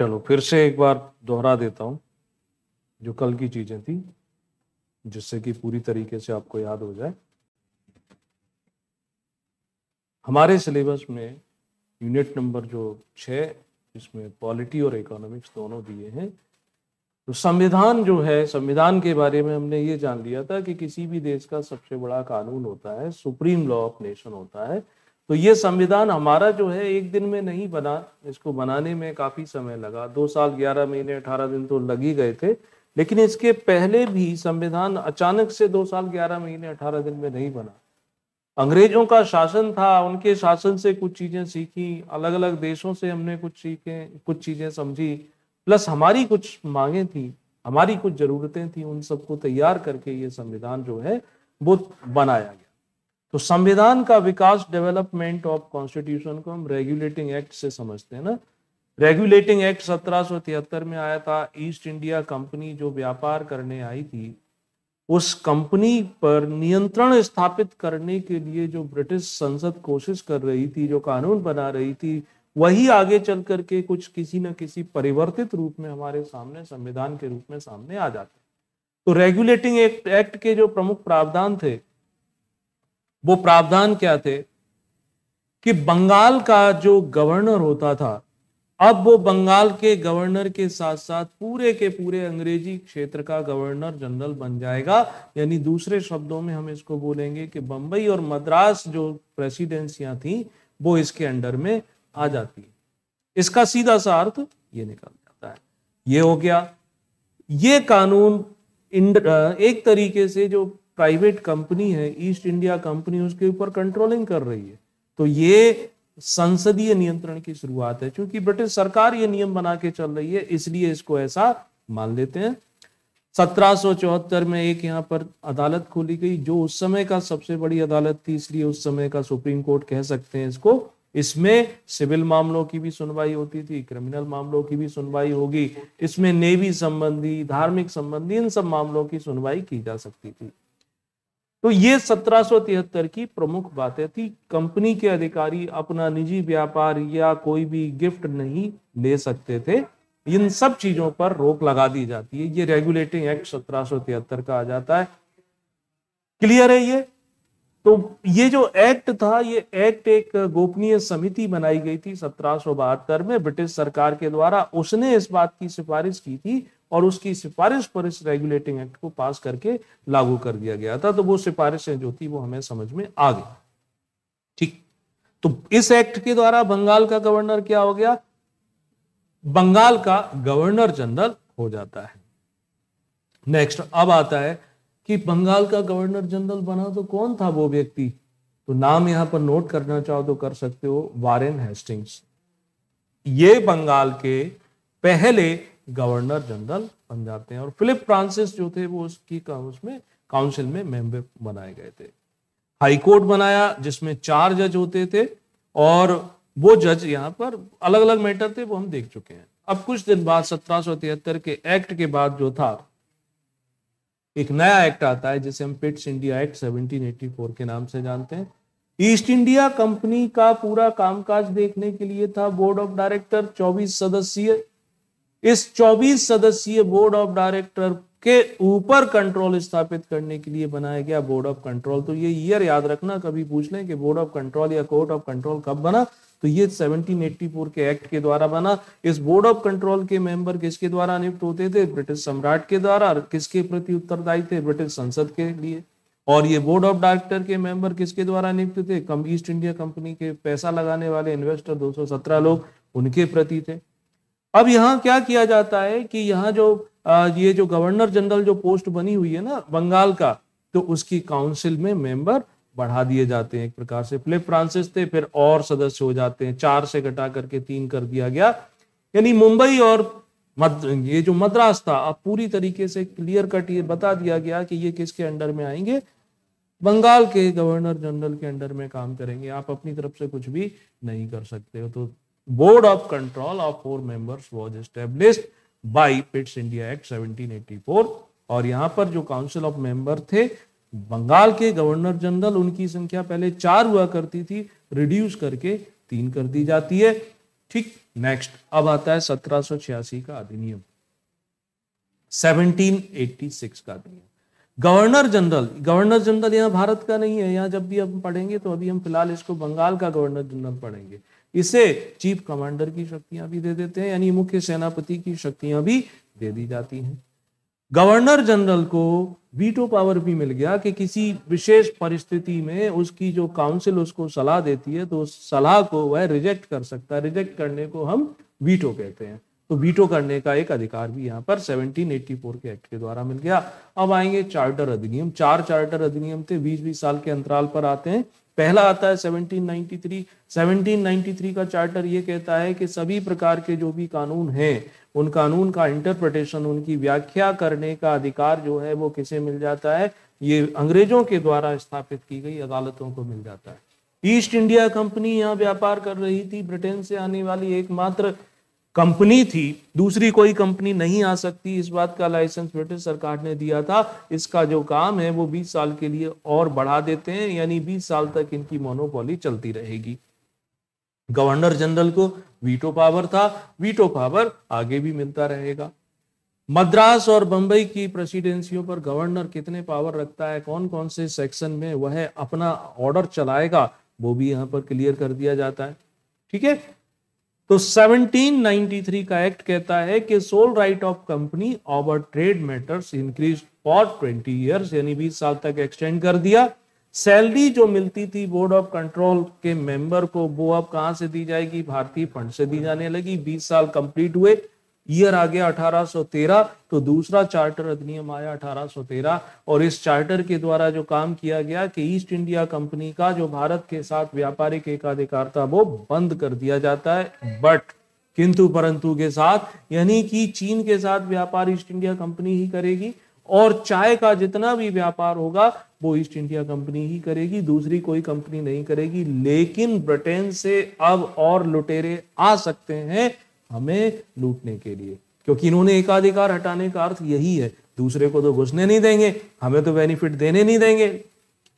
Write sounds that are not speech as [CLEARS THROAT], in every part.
चलो फिर से एक बार दोहरा देता हूँ जो कल की चीज़ें थी जिससे कि पूरी तरीके से आपको याद हो जाए हमारे सिलेबस में यूनिट नंबर जो छ इसमें पॉलिटी और इकोनॉमिक्स दोनों दिए हैं तो संविधान जो है संविधान के बारे में हमने ये जान लिया था कि किसी भी देश का सबसे बड़ा कानून होता है सुप्रीम लॉ ऑफ नेशन होता है तो ये संविधान हमारा जो है एक दिन में नहीं बना इसको बनाने में काफ़ी समय लगा दो साल ग्यारह महीने अठारह दिन तो लग ही गए थे लेकिन इसके पहले भी संविधान अचानक से दो साल ग्यारह महीने अठारह दिन में नहीं बना अंग्रेजों का शासन था उनके शासन से कुछ चीज़ें सीखी अलग अलग देशों से हमने कुछ सीखे कुछ चीज़ें समझी प्लस हमारी कुछ मांगे थी हमारी कुछ ज़रूरतें थी उन सबको तैयार करके ये संविधान जो है वो बनाया गया तो संविधान का विकास डेवलपमेंट ऑफ कॉन्स्टिट्यूशन को हम रेगुलेटिंग एक्ट से समझते हैं ना रेगुलेटिंग एक्ट सत्रह में आया था ईस्ट इंडिया कंपनी जो व्यापार करने आई थी उस कंपनी पर नियंत्रण स्थापित करने के लिए जो ब्रिटिश संसद कोशिश कर रही थी जो कानून बना रही थी वही आगे चल करके कुछ किसी न किसी परिवर्तित रूप में हमारे सामने संविधान के रूप में सामने आ जाते तो रेगुलेटिंग एक्ट एक्ट के जो प्रमुख प्रावधान थे वो प्रावधान क्या थे कि बंगाल का जो गवर्नर होता था अब वो बंगाल के गवर्नर के साथ साथ पूरे के पूरे अंग्रेजी क्षेत्र का गवर्नर जनरल बन जाएगा यानी दूसरे शब्दों में हम इसको बोलेंगे कि बंबई और मद्रास जो प्रेसिडेंसियां थी वो इसके अंडर में आ जाती है इसका सीधा सा अर्थ ये निकल जाता है ये हो गया ये कानून एक तरीके से जो प्राइवेट कंपनी है ईस्ट इंडिया कंपनी उसके ऊपर कंट्रोलिंग कर रही है तो ये संसदीय नियंत्रण की शुरुआत है क्योंकि ब्रिटिश सरकार ये नियम बना के चल रही है इसलिए इसको ऐसा मान लेते हैं सत्रह में एक यहाँ पर अदालत खोली गई जो उस समय का सबसे बड़ी अदालत थी इसलिए उस समय का सुप्रीम कोर्ट कह सकते हैं इसको इसमें सिविल मामलों की भी सुनवाई होती थी क्रिमिनल मामलों की भी सुनवाई होगी इसमें नेवी संबंधी धार्मिक संबंधी इन सब मामलों की सुनवाई की जा सकती थी तो ये 1773 की प्रमुख बातें थी कंपनी के अधिकारी अपना निजी व्यापार या कोई भी गिफ्ट नहीं ले सकते थे इन सब चीजों पर रोक लगा दी जाती है ये रेगुलेटिंग एक्ट 1773 का आ जाता है क्लियर है ये तो ये जो एक्ट था ये एक्ट एक गोपनीय समिति बनाई गई थी सत्रह में ब्रिटिश सरकार के द्वारा उसने इस बात की सिफारिश की थी और उसकी सिफारिश पर इस रेगुलेटिंग एक्ट को पास करके लागू कर दिया गया था तो वो सिफारिशें जो थी वो हमें समझ में आ गई ठीक तो इस एक्ट के द्वारा बंगाल का गवर्नर क्या हो गया बंगाल का गवर्नर जनरल हो जाता है नेक्स्ट अब आता है कि बंगाल का गवर्नर जनरल बना तो कौन था वो व्यक्ति तो नाम यहां पर नोट करना चाहो तो कर सकते हो वारेन हेस्टिंग्स ये बंगाल के पहले गवर्नर जनरल बन जाते हैं और फिलिप फ्रांसिस जो थे वो उसकी उसमें काउंसिल में मेंबर बनाए गए थे हाई कोर्ट बनाया जिसमें चार जज होते थे और वो जज यहाँ पर अलग अलग मैटर थे वो हम देख चुके हैं अब कुछ दिन बाद सत्रह के एक्ट के बाद जो था एक नया एक्ट आता है जिसे हम पिट्स इंडिया एक्ट 1784 के नाम से जानते हैं ईस्ट इंडिया कंपनी का पूरा कामकाज देखने के लिए था बोर्ड ऑफ डायरेक्टर 24 सदस्यीय इस 24 सदस्यीय बोर्ड ऑफ डायरेक्टर के ऊपर कंट्रोल स्थापित करने के लिए बनाया गया बोर्ड ऑफ कंट्रोल तो ये ईयर याद रखना कभी पूछ लें कि बोर्ड ऑफ कंट्रोल या कोर्ट ऑफ कंट्रोल कब बना तो ये 1784 के एक्ट के द्वारा बना इस बोर्ड ऑफ कंट्रोल के मेंबर किसके द्वारा नियुक्त होते थे ब्रिटिश सम्राट के द्वारा और किसके प्रति उत्तरदायी थे ब्रिटिश संसद के लिए और ये बोर्ड ऑफ डायरेक्टर के मेंबर किसके द्वारा नियुक्त थे कम ईस्ट इंडिया कंपनी के पैसा लगाने वाले इन्वेस्टर 217 लोग उनके प्रति थे अब यहाँ क्या किया जाता है कि यहाँ जो ये जो गवर्नर जनरल जो पोस्ट बनी हुई है ना बंगाल का तो उसकी काउंसिल में मेंबर बढ़ा दिए जाते हैं एक प्रकार से फिलिप फ्रांसिस थे फिर और सदस्य हो जाते हैं चार से घटा करके तीन कर दिया गया यानी मुंबई और मद, ये जो मद्रास था अब पूरी तरीके से क्लियर कट ये बता दिया गया कि ये किसके अंडर में आएंगे बंगाल के गवर्नर जनरल के अंडर में काम करेंगे आप अपनी तरफ से कुछ भी नहीं कर सकते हो तो board of control of four members was established by Pitt's India Act 1784 और यहां पर जो काउंसिल ऑफ मेंबर थे बंगाल के गवर्नर जनरल उनकी संख्या पहले चार हुआ करती थी रिड्यूस करके तीन कर दी जाती है ठीक नेक्स्ट अब आता है सत्रह का अधिनियम 1786 का अधिनियम गवर्नर जनरल गवर्नर जनरल यहाँ भारत का नहीं है यहाँ जब भी हम पढ़ेंगे तो अभी हम फिलहाल इसको बंगाल का गवर्नर जनरल पढ़ेंगे इसे चीफ कमांडर की शक्तियां भी दे देते हैं यानी मुख्य सेनापति की शक्तियां भी दे दी जाती हैं गवर्नर जनरल को वीटो पावर भी मिल गया कि किसी विशेष परिस्थिति में उसकी जो काउंसिल उसको सलाह देती है तो उस सलाह को वह रिजेक्ट कर सकता है रिजेक्ट करने को हम वीटो कहते हैं तो वीटो करने का एक अधिकार भी यहाँ पर 1784 के एक्ट के द्वारा मिल गया अब आएंगे चार्टर अधिनियम चार चार्टर अधिनियम थे बीस बीस साल के अंतराल पर आते हैं पहला आता है 1793 1793 का चार्टर ये कहता है कि सभी प्रकार के जो भी कानून हैं उन कानून का इंटरप्रिटेशन उनकी व्याख्या करने का अधिकार जो है वो किसे मिल जाता है ये अंग्रेजों के द्वारा स्थापित की गई अदालतों को मिल जाता है ईस्ट इंडिया कंपनी यहाँ व्यापार कर रही थी ब्रिटेन से आने वाली एकमात्र कंपनी थी दूसरी कोई कंपनी नहीं आ सकती इस बात का लाइसेंस ब्रिटिश सरकार ने दिया था इसका जो काम है वो 20 साल के लिए और बढ़ा देते हैं यानी 20 साल तक इनकी मोनोपोली चलती रहेगी गवर्नर जनरल को वीटो पावर था वीटो पावर आगे भी मिलता रहेगा मद्रास और बंबई की प्रेसिडेंसियों पर गवर्नर कितने पावर रखता है कौन कौन से सेक्शन में वह अपना ऑर्डर चलाएगा वो भी यहाँ पर क्लियर कर दिया जाता है ठीक है तो 1793 का एक्ट कहता है कि sole right of company over trade matters increase for 20 years यानी 20 साल तक एक्सटेंड कर दिया सैलरी जो मिलती थी बोर्ड ऑफ कंट्रोल के मेंबर को वो अब कहां से दी जाएगी भारतीय फंड से दी जाने लगी 20 साल कंप्लीट हुए ईयर आ गया 1813 तो दूसरा चार्टर अधिनियम आया 1813 और इस चार्टर के द्वारा जो काम किया गया कि ईस्ट इंडिया कंपनी का जो भारत के साथ व्यापारिक एकाधिकार था वो बंद कर दिया जाता है बट किंतु परंतु के साथ यानी कि चीन के साथ व्यापार ईस्ट इंडिया कंपनी ही करेगी और चाय का जितना भी व्यापार होगा वो ईस्ट इंडिया कंपनी ही करेगी दूसरी कोई कंपनी नहीं करेगी लेकिन ब्रिटेन से अब और लुटेरे आ सकते हैं हमें लूटने के लिए क्योंकि इन्होंने एकाधिकार हटाने का अर्थ यही है दूसरे को तो घुसने नहीं देंगे हमें तो बेनिफिट देने नहीं देंगे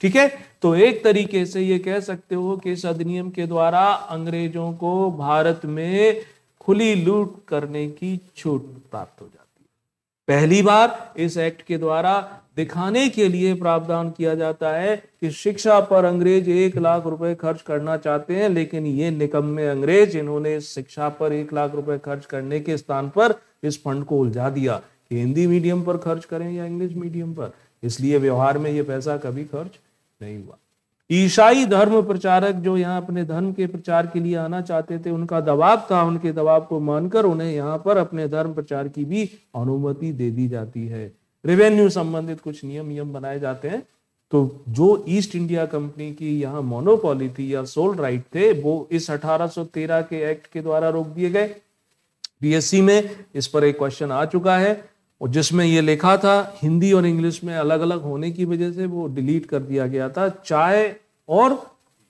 ठीक है तो एक तरीके से ये कह सकते हो कि इस अधिनियम के द्वारा अंग्रेजों को भारत में खुली लूट करने की छूट प्राप्त हो जाती है पहली बार इस एक्ट के द्वारा दिखाने के लिए प्रावधान किया जाता है कि शिक्षा पर अंग्रेज एक लाख रुपए खर्च करना चाहते हैं लेकिन ये निकम्मे अंग्रेज इन्होंने शिक्षा पर एक लाख रुपए खर्च करने के स्थान पर इस फंड को उलझा दिया हिंदी मीडियम पर खर्च करें या इंग्लिश मीडियम पर इसलिए व्यवहार में ये पैसा कभी खर्च नहीं हुआ ईसाई धर्म प्रचारक जो यहाँ अपने धर्म के प्रचार के लिए आना चाहते थे उनका दबाव था उनके दबाव को मानकर उन्हें यहाँ पर अपने धर्म प्रचार की भी अनुमति दे दी जाती है रेवेन्यू संबंधित कुछ नियम नियम बनाए जाते हैं तो जो ईस्ट इंडिया कंपनी की यहाँ मोनोपॉली थी या सोल राइट थे वो इस 1813 के एक्ट के द्वारा रोक दिए गए बीएससी में इस पर एक क्वेश्चन आ चुका है और जिसमें ये लिखा था हिंदी और इंग्लिश में अलग अलग होने की वजह से वो डिलीट कर दिया गया था चाय और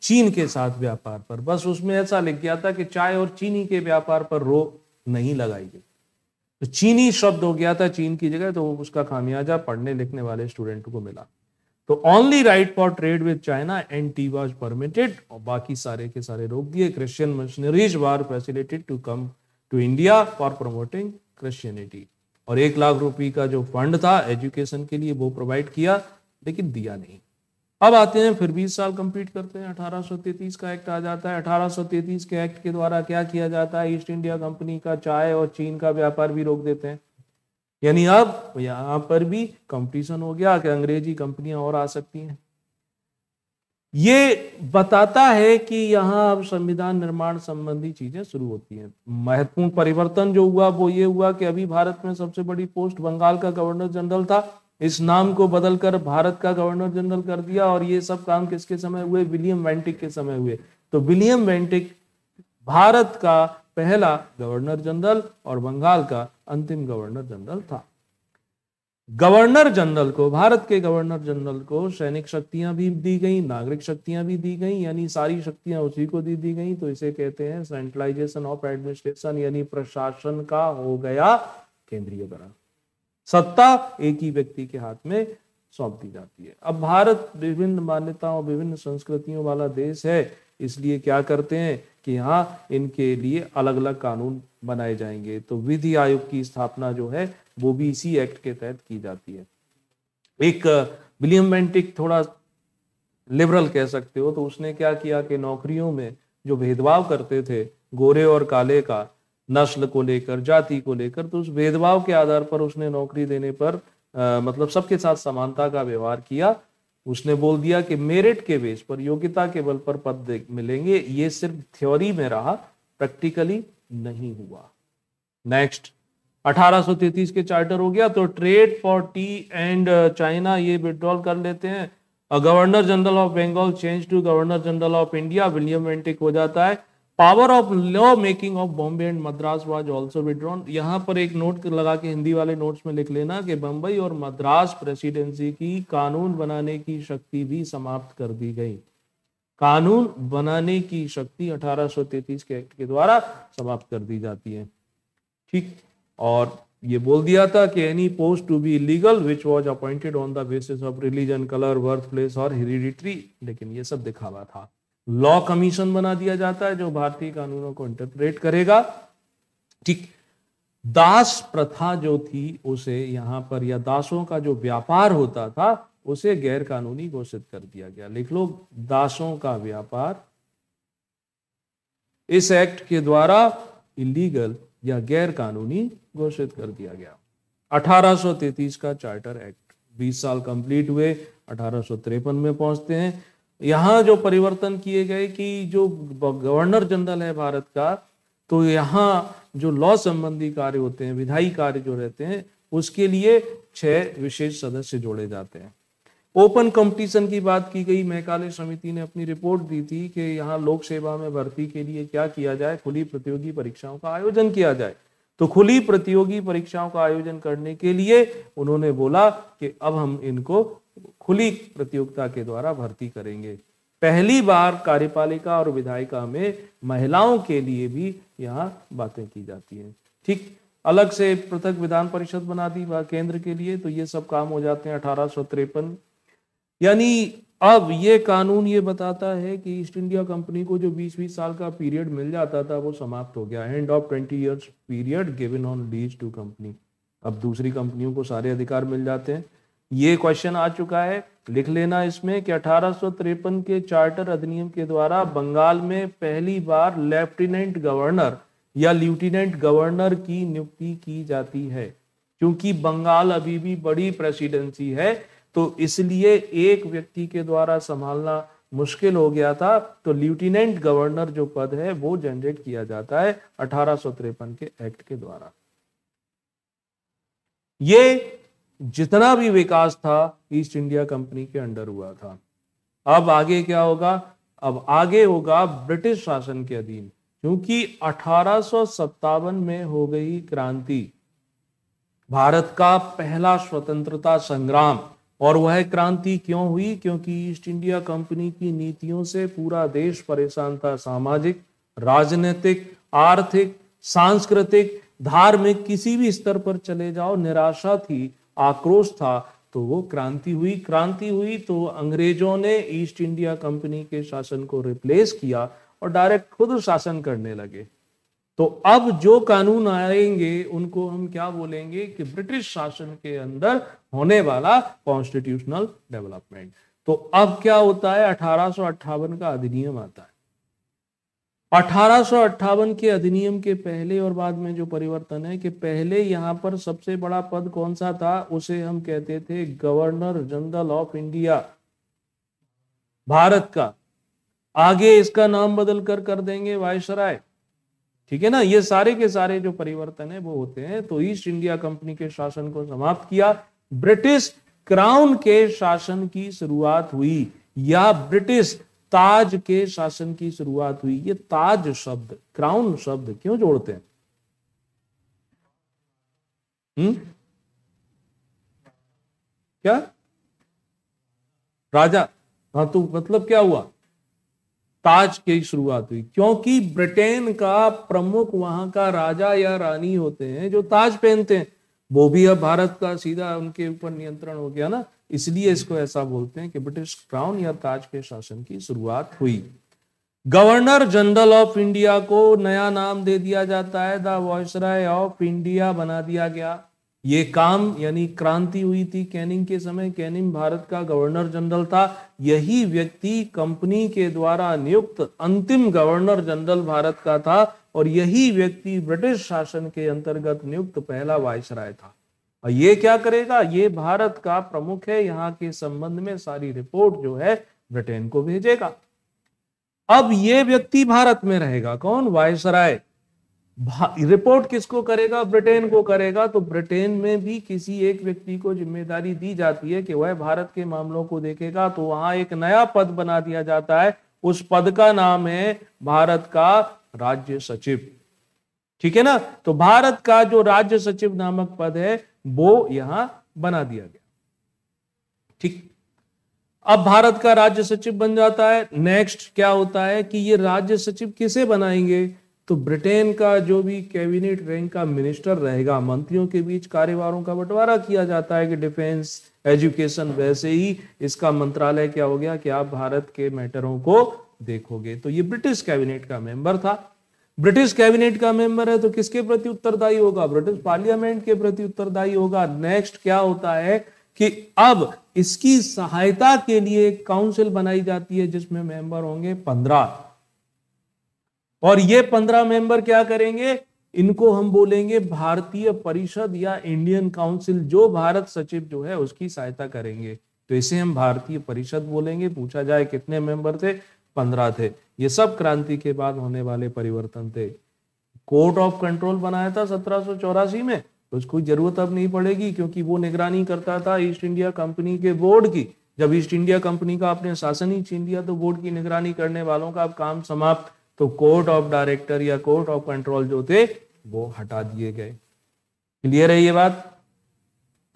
चीन के साथ व्यापार पर बस उसमें ऐसा लिख गया था कि चाय और चीनी के व्यापार पर रोक नहीं लगाई गई तो चीनी शब्द हो गया था चीन की जगह तो उसका खामियाजा पढ़ने लिखने वाले स्टूडेंट को मिला तो only right for trade with China and tea was permitted और बाकी सारे के सारे रोक दिए Christian missionaries were facilitated to come to India for promoting Christianity और एक लाख रुपये का जो फंड था एजुकेशन के लिए वो प्रोवाइड किया लेकिन दिया नहीं अब आते हैं फिर 20 साल कंप्लीट करते हैं 1833 का एक्ट आ जाता है 1833 के एक्ट के द्वारा क्या किया जाता है ईस्ट इंडिया कंपनी का चाय और चीन का व्यापार भी रोक देते हैं यानी अब यहाँ पर भी कंपटीशन हो गया कि अंग्रेजी कंपनियां और आ सकती हैं ये बताता है कि यहाँ अब संविधान निर्माण संबंधी चीजें शुरू होती हैं महत्वपूर्ण परिवर्तन जो हुआ वो ये हुआ कि अभी भारत में सबसे बड़ी पोस्ट बंगाल का गवर्नर जनरल था इस नाम को बदलकर भारत का गवर्नर जनरल कर दिया और ये सब काम किसके समय हुए विलियम वेंटिक के समय हुए तो विलियम वेंटिक भारत का पहला गवर्नर जनरल और बंगाल का अंतिम गवर्नर जनरल था गवर्नर जनरल को भारत के गवर्नर जनरल को सैनिक शक्तियां भी दी गई नागरिक शक्तियां भी दी गई यानी सारी शक्तियां उसी को दी दी गई तो इसे कहते हैं सेंट्रलाइजेशन ऑफ एडमिनिस्ट्रेशन यानी प्रशासन का हो गया केंद्रीय सत्ता एक ही व्यक्ति के हाथ में सौंप दी जाती है अब भारत विभिन्न मान्यताओं विभिन्न संस्कृतियों वाला देश है इसलिए क्या करते हैं कि यहाँ इनके लिए अलग अलग कानून बनाए जाएंगे तो विधि आयोग की स्थापना जो है वो भी इसी एक्ट के तहत की जाती है एक विलियम थोड़ा लिबरल कह सकते हो तो उसने क्या किया कि नौकरियों में जो भेदभाव करते थे गोरे और काले का नस्ल को लेकर जाति को लेकर तो उस भेदभाव के आधार पर उसने नौकरी देने पर आ, मतलब सबके साथ समानता का व्यवहार किया उसने बोल दिया कि मेरिट के बेस पर योग्यता के बल पर पद मिलेंगे ये सिर्फ थ्योरी में रहा प्रैक्टिकली नहीं हुआ नेक्स्ट 1833 के चार्टर हो गया तो trade for tea and China ये विड्रॉल कर लेते हैं governor general of Bengal change to governor general of India William Bentinck हो जाता है power of law making of Bombay and Madras was also withdrawn यहाँ पर एक नोट लगा के हिंदी वाले नोट्स में लिख लेना कि बम्बई और मद्रास प्रेसिडेंसी की कानून बनाने की शक्ति भी समाप्त कर दी गई कानून बनाने की शक्ति 1833 के एक्ट के द्वारा समाप्त कर दी जाती है ठीक और ये बोल दिया था कि any post to be legal which was appointed on the basis of religion colour birth place और हेरिडिट्री लेकिन ये सब दिखावा था लॉ कमीशन बना दिया जाता है जो भारतीय कानूनों को इंटरप्रेट करेगा ठीक दास प्रथा जो थी उसे यहां पर या दासों का जो व्यापार होता था उसे गैर कानूनी घोषित कर दिया गया लिख लो दासों का व्यापार इस एक्ट के द्वारा इलीगल या गैर कानूनी घोषित कर दिया गया 1833 का चार्टर एक्ट 20 साल कंप्लीट हुए अठारह में पहुंचते हैं यहाँ जो परिवर्तन किए गए कि जो गवर्नर जनरल है भारत का तो यहाँ जो लॉ संबंधी कार्य होते हैं विधायी कार्य जो रहते हैं उसके लिए छह विशेष सदस्य जोड़े जाते हैं ओपन कंपटीशन की बात की गई महकालय समिति ने अपनी रिपोर्ट दी थी कि यहाँ लोक सेवा में भर्ती के लिए क्या किया जाए खुली प्रतियोगी परीक्षाओं का आयोजन किया जाए तो खुली प्रतियोगी परीक्षाओं का आयोजन करने के लिए उन्होंने बोला कि अब हम इनको खुली प्रतियोगिता के द्वारा भर्ती करेंगे पहली बार कार्यपालिका और विधायिका में महिलाओं के लिए भी यहाँ बातें की जाती हैं ठीक अलग से पृथक विधान परिषद बना दी केंद्र के लिए तो ये सब काम हो जाते हैं अठारह यानी अब ये कानून ये बताता है कि ईस्ट इंडिया कंपनी को जो 20-20 साल का पीरियड मिल जाता था वो समाप्त हो गया end of 20 years period given on lease to company अब दूसरी कंपनियों को सारे अधिकार मिल जाते हैं ये क्वेश्चन आ चुका है लिख लेना इसमें कि अठारह के चार्टर अधिनियम के द्वारा बंगाल में पहली बार लेफ्टिनेंट गवर्नर या लेफ्टिनेंट गवर्नर की नियुक्ति की जाती है क्योंकि बंगाल अभी भी बड़ी प्रेसिडेंसी है तो इसलिए एक व्यक्ति के द्वारा संभालना मुश्किल हो गया था तो लेफ्टिनेंट गवर्नर जो पद है वो जनरेट किया जाता है अठारह के एक्ट के द्वारा ये जितना भी विकास था ईस्ट इंडिया कंपनी के अंडर हुआ था अब आगे क्या होगा अब आगे होगा ब्रिटिश शासन के अधीन क्योंकि अठारह में हो गई क्रांति भारत का पहला स्वतंत्रता संग्राम और वह क्रांति क्यों हुई क्योंकि ईस्ट इंडिया कंपनी की नीतियों से पूरा देश परेशान था सामाजिक राजनीतिक आर्थिक सांस्कृतिक धार्मिक किसी भी स्तर पर चले जाओ निराशा थी आक्रोश था तो वो क्रांति हुई क्रांति हुई तो अंग्रेजों ने ईस्ट इंडिया कंपनी के शासन को रिप्लेस किया और डायरेक्ट खुद शासन करने लगे तो अब जो कानून आएंगे उनको हम क्या बोलेंगे कि ब्रिटिश शासन के अंदर होने वाला कॉन्स्टिट्यूशनल डेवलपमेंट तो अब क्या होता है अठारह का अधिनियम आता है अठारह के अधिनियम के पहले और बाद में जो परिवर्तन है कि पहले यहाँ पर सबसे बड़ा पद कौन सा था उसे हम कहते थे governor general of India Bharat का आगे इसका नाम बदल कर कर देंगे वायसराय ठीक है ना ये सारे के सारे जो परिवर्तन है वो होते हैं तो ईस्ट इंडिया कंपनी के शासन को समाप्त किया ब्रिटिश क्राउन के शासन की शुरुआत हुई या ब्रिटिश ताज के शासन की शुरुआत हुई ये ताज शब्द क्राउन शब्द क्यों जोड़ते हैं हुँ? हम्म? क्या राजा हाँ तो मतलब क्या हुआ ताज की शुरुआत हुई क्योंकि ब्रिटेन का प्रमुख वहां का राजा या रानी होते हैं जो ताज पहनते हैं वो भी अब भारत का सीधा उनके ऊपर नियंत्रण हो गया ना इसलिए इसको ऐसा बोलते हैं कि ब्रिटिश क्राउन या ताज के शासन की शुरुआत हुई गवर्नर जनरल ऑफ इंडिया को नया नाम दे दिया जाता है द वॉयसराय ऑफ इंडिया बना दिया गया ये काम यानी क्रांति हुई थी कैनिंग के समय कैनिंग भारत का गवर्नर जनरल था यही व्यक्ति कंपनी के द्वारा नियुक्त अंतिम गवर्नर जनरल भारत का था और यही व्यक्ति ब्रिटिश शासन के अंतर्गत नियुक्त पहला वायसराय था और ये क्या करेगा ये भारत का प्रमुख है यहाँ के संबंध में सारी रिपोर्ट जो है ब्रिटेन को भेजेगा अब ये व्यक्ति भारत में रहेगा कौन वायसराय रिपोर्ट किसको करेगा ब्रिटेन को करेगा तो ब्रिटेन में भी किसी एक व्यक्ति को जिम्मेदारी दी जाती है कि वह भारत के मामलों को देखेगा तो वहां एक नया पद बना दिया जाता है उस पद का नाम है भारत का राज्य सचिव ठीक है ना तो भारत का जो राज्य सचिव नामक पद है वो यहां बना दिया गया ठीक अब भारत का राज्य सचिव बन जाता है नेक्स्ट क्या होता है कि ये राज्य सचिव किसे बनाएंगे तो ब्रिटेन का जो भी कैबिनेट रैंक का मिनिस्टर रहेगा मंत्रियों के बीच कार्यवारों का बंटवारा किया जाता है कि डिफेंस एजुकेशन वैसे ही इसका मंत्रालय क्या हो गया कि आप भारत के मैटरों को देखोगे तो ये ब्रिटिश कैबिनेट का मेंबर था ब्रिटिश कैबिनेट का मेंबर है तो किसके प्रति उत्तरदायी होगा ब्रिटिश पार्लियामेंट के प्रति उत्तरदायी होगा नेक्स्ट क्या होता है कि अब इसकी सहायता के लिए काउंसिल बनाई जाती है जिसमें मेंबर होंगे पंद्रह और ये पंद्रह मेंबर क्या करेंगे इनको हम बोलेंगे भारतीय परिषद या इंडियन काउंसिल जो भारत सचिव जो है उसकी सहायता करेंगे तो इसे हम भारतीय परिषद बोलेंगे पूछा जाए कितने मेंबर थे पंद्रह थे ये सब क्रांति के बाद होने वाले परिवर्तन थे कोर्ट ऑफ कंट्रोल बनाया था सत्रह में तो उसको जरूरत अब नहीं पड़ेगी क्योंकि वो निगरानी करता था ईस्ट इंडिया कंपनी के बोर्ड की जब ईस्ट इंडिया कंपनी का आपने शासन ही छीन लिया तो बोर्ड की निगरानी करने वालों का अब काम समाप्त तो कोर्ट ऑफ डायरेक्टर या कोर्ट ऑफ कंट्रोल जो थे वो हटा दिए गए क्लियर है ये बात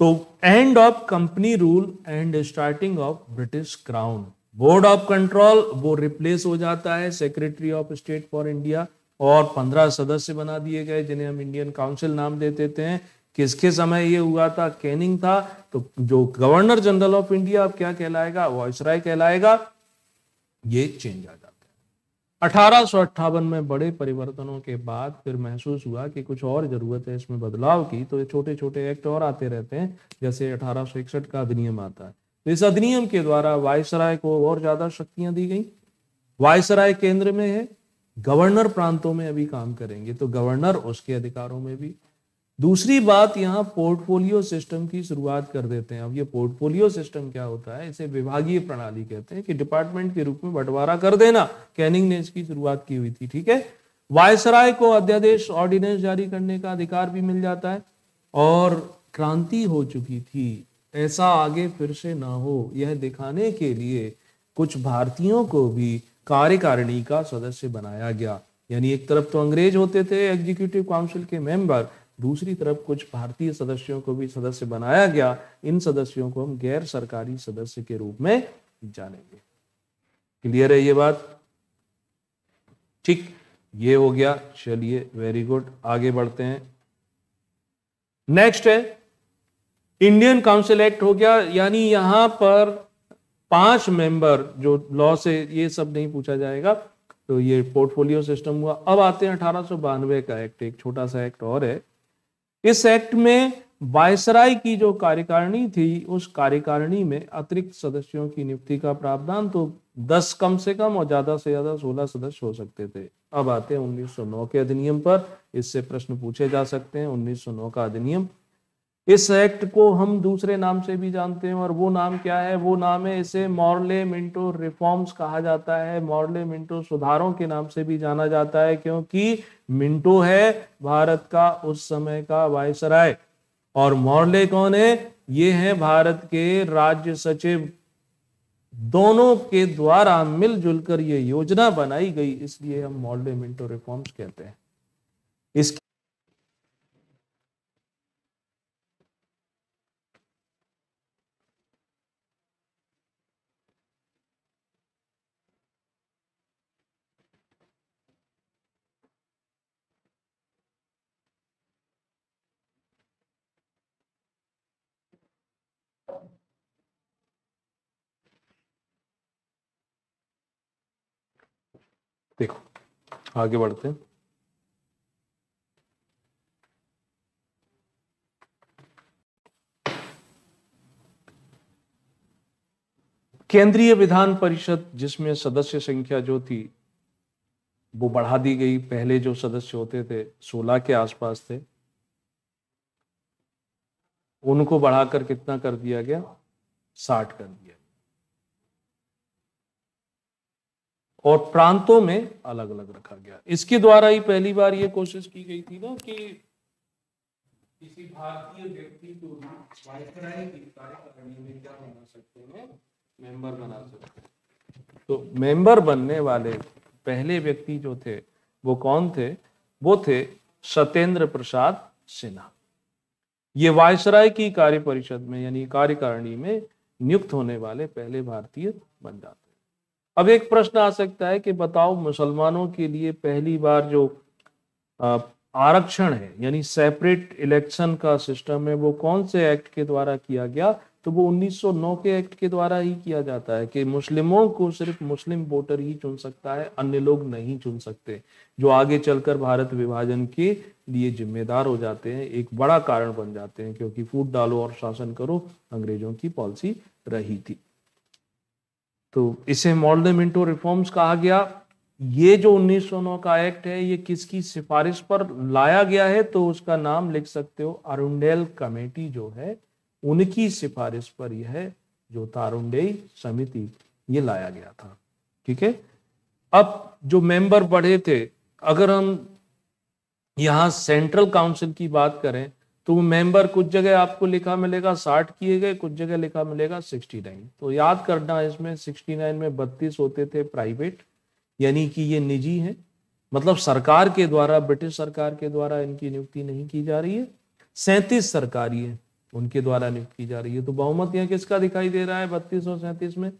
तो end of company rule and starting of British crown board of control वो रिप्लेस हो जाता है secretary of state for India और पंद्रह सदस्य बना दिए गए जिन्हें हम इंडियन काउंसिल नाम दे देते हैं किसके समय ये हुआ था कैनिंग था तो जो गवर्नर जनरल ऑफ इंडिया अब क्या कहलाएगा वॉयसराय कहलाएगा ये चेंज आ जाता है अठारह में बड़े परिवर्तनों के बाद फिर महसूस हुआ कि कुछ और जरूरत है इसमें बदलाव की तो ये छोटे छोटे एक्ट और आते रहते हैं जैसे अठारह का अधिनियम आता है इस अधिनियम के द्वारा वायसराय को और ज्यादा शक्तियां दी गई वायसराय केंद्र में है गवर्नर प्रांतों में अभी काम करेंगे तो गवर्नर उसके अधिकारों में भी दूसरी बात यहाँ पोर्टफोलियो सिस्टम की शुरुआत कर देते हैं अब ये पोर्टफोलियो सिस्टम क्या होता है इसे विभागीय प्रणाली कहते हैं कि डिपार्टमेंट के रूप में बंटवारा कर देना कैनिंग ने इसकी शुरुआत की हुई थी ठीक है वायसराय को अध्यादेश ऑर्डिनेंस जारी करने का अधिकार भी मिल जाता है और क्रांति हो चुकी थी ऐसा आगे फिर से ना हो यह दिखाने के लिए कुछ भारतीयों को भी कार्यकारिणी का सदस्य बनाया गया यानी एक तरफ तो अंग्रेज होते थे एग्जीक्यूटिव काउंसिल के मेंबर दूसरी तरफ कुछ भारतीय सदस्यों को भी सदस्य बनाया गया इन सदस्यों को हम गैर सरकारी सदस्य के रूप में जानेंगे क्लियर है ये बात ठीक ये हो गया चलिए वेरी गुड आगे बढ़ते हैं नेक्स्ट है इंडियन काउंसिल एक्ट हो गया यानी यहां पर पांच मेंबर जो लॉ से ये सब नहीं पूछा जाएगा तो ये पोर्टफोलियो सिस्टम हुआ अब आते हैं अठारह का एक्ट एक छोटा सा एक्ट और है इस एक्ट में वायसराय की जो कार्यकारिणी थी उस कार्यकारिणी में अतिरिक्त सदस्यों की नियुक्ति का प्रावधान तो 10 कम से कम और ज्यादा से ज्यादा 16 सदस्य हो सकते थे अब आते हैं 1909 के अधिनियम पर इससे प्रश्न पूछे जा सकते हैं 1909 का अधिनियम इस एक्ट को हम दूसरे नाम से भी जानते हैं और वो नाम क्या है वो नाम है इसे मॉरले मिंटो रिफॉर्म्स कहा जाता है मॉरले मिंटो सुधारों के नाम से भी जाना जाता है क्योंकि मिंटो है भारत का उस समय का वायसराय और मॉरले कौन है ये है भारत के राज्य सचिव दोनों के द्वारा मिलजुल कर ये योजना बनाई गई इसलिए हम मॉरले मिंटो रिफॉर्म्स कहते हैं इसकी देखो आगे बढ़ते हैं केंद्रीय विधान परिषद जिसमें सदस्य संख्या जो थी वो बढ़ा दी गई पहले जो सदस्य होते थे 16 के आसपास थे उनको बढ़ाकर कितना कर दिया गया 60 कर दिया और प्रांतों में अलग अलग रखा गया इसके द्वारा ही पहली बार ये कोशिश की गई थी ना कि किसी भारतीय व्यक्ति को वायसराय की कार्यकारिणी में क्या बना सकते हैं मेंबर बना सकते हैं तो मेंबर बनने वाले पहले व्यक्ति जो थे वो कौन थे वो थे सत्येंद्र प्रसाद सिन्हा ये वायसराय की कार्य परिषद में यानी कार्यकारिणी में नियुक्त होने वाले पहले भारतीय बन जाते अब एक प्रश्न आ सकता है कि बताओ मुसलमानों के लिए पहली बार जो आरक्षण है यानी सेपरेट इलेक्शन का सिस्टम है वो कौन से एक्ट के द्वारा किया गया तो वो 1909 के एक्ट के द्वारा ही किया जाता है कि मुस्लिमों को सिर्फ मुस्लिम वोटर ही चुन सकता है अन्य लोग नहीं चुन सकते जो आगे चलकर भारत विभाजन के लिए जिम्मेदार हो जाते हैं एक बड़ा कारण बन जाते हैं क्योंकि फूट डालो और शासन करो अंग्रेजों की पॉलिसी रही थी तो इसे मॉडर्न मिंटो रिफॉर्म्स कहा गया ये जो 1909 का एक्ट है ये किसकी सिफारिश पर लाया गया है तो उसका नाम लिख सकते हो अरुंडेल कमेटी जो है उनकी सिफारिश पर यह जो तारुंडे समिति ये लाया गया था ठीक है अब जो मेंबर बढ़े थे अगर हम यहां सेंट्रल काउंसिल की बात करें तो मेंबर कुछ जगह आपको लिखा मिलेगा साठ किए गए कुछ जगह लिखा मिलेगा सिक्सटी नाइन तो याद करना इसमें सिक्सटी नाइन में बत्तीस होते थे प्राइवेट यानी कि ये निजी है मतलब सरकार के द्वारा ब्रिटिश सरकार के द्वारा इनकी नियुक्ति नहीं की जा रही है सैंतीस सरकारी है उनके द्वारा नियुक्त की जा रही है तो बहुमत यहाँ किसका दिखाई दे रहा है बत्तीस और सैंतीस में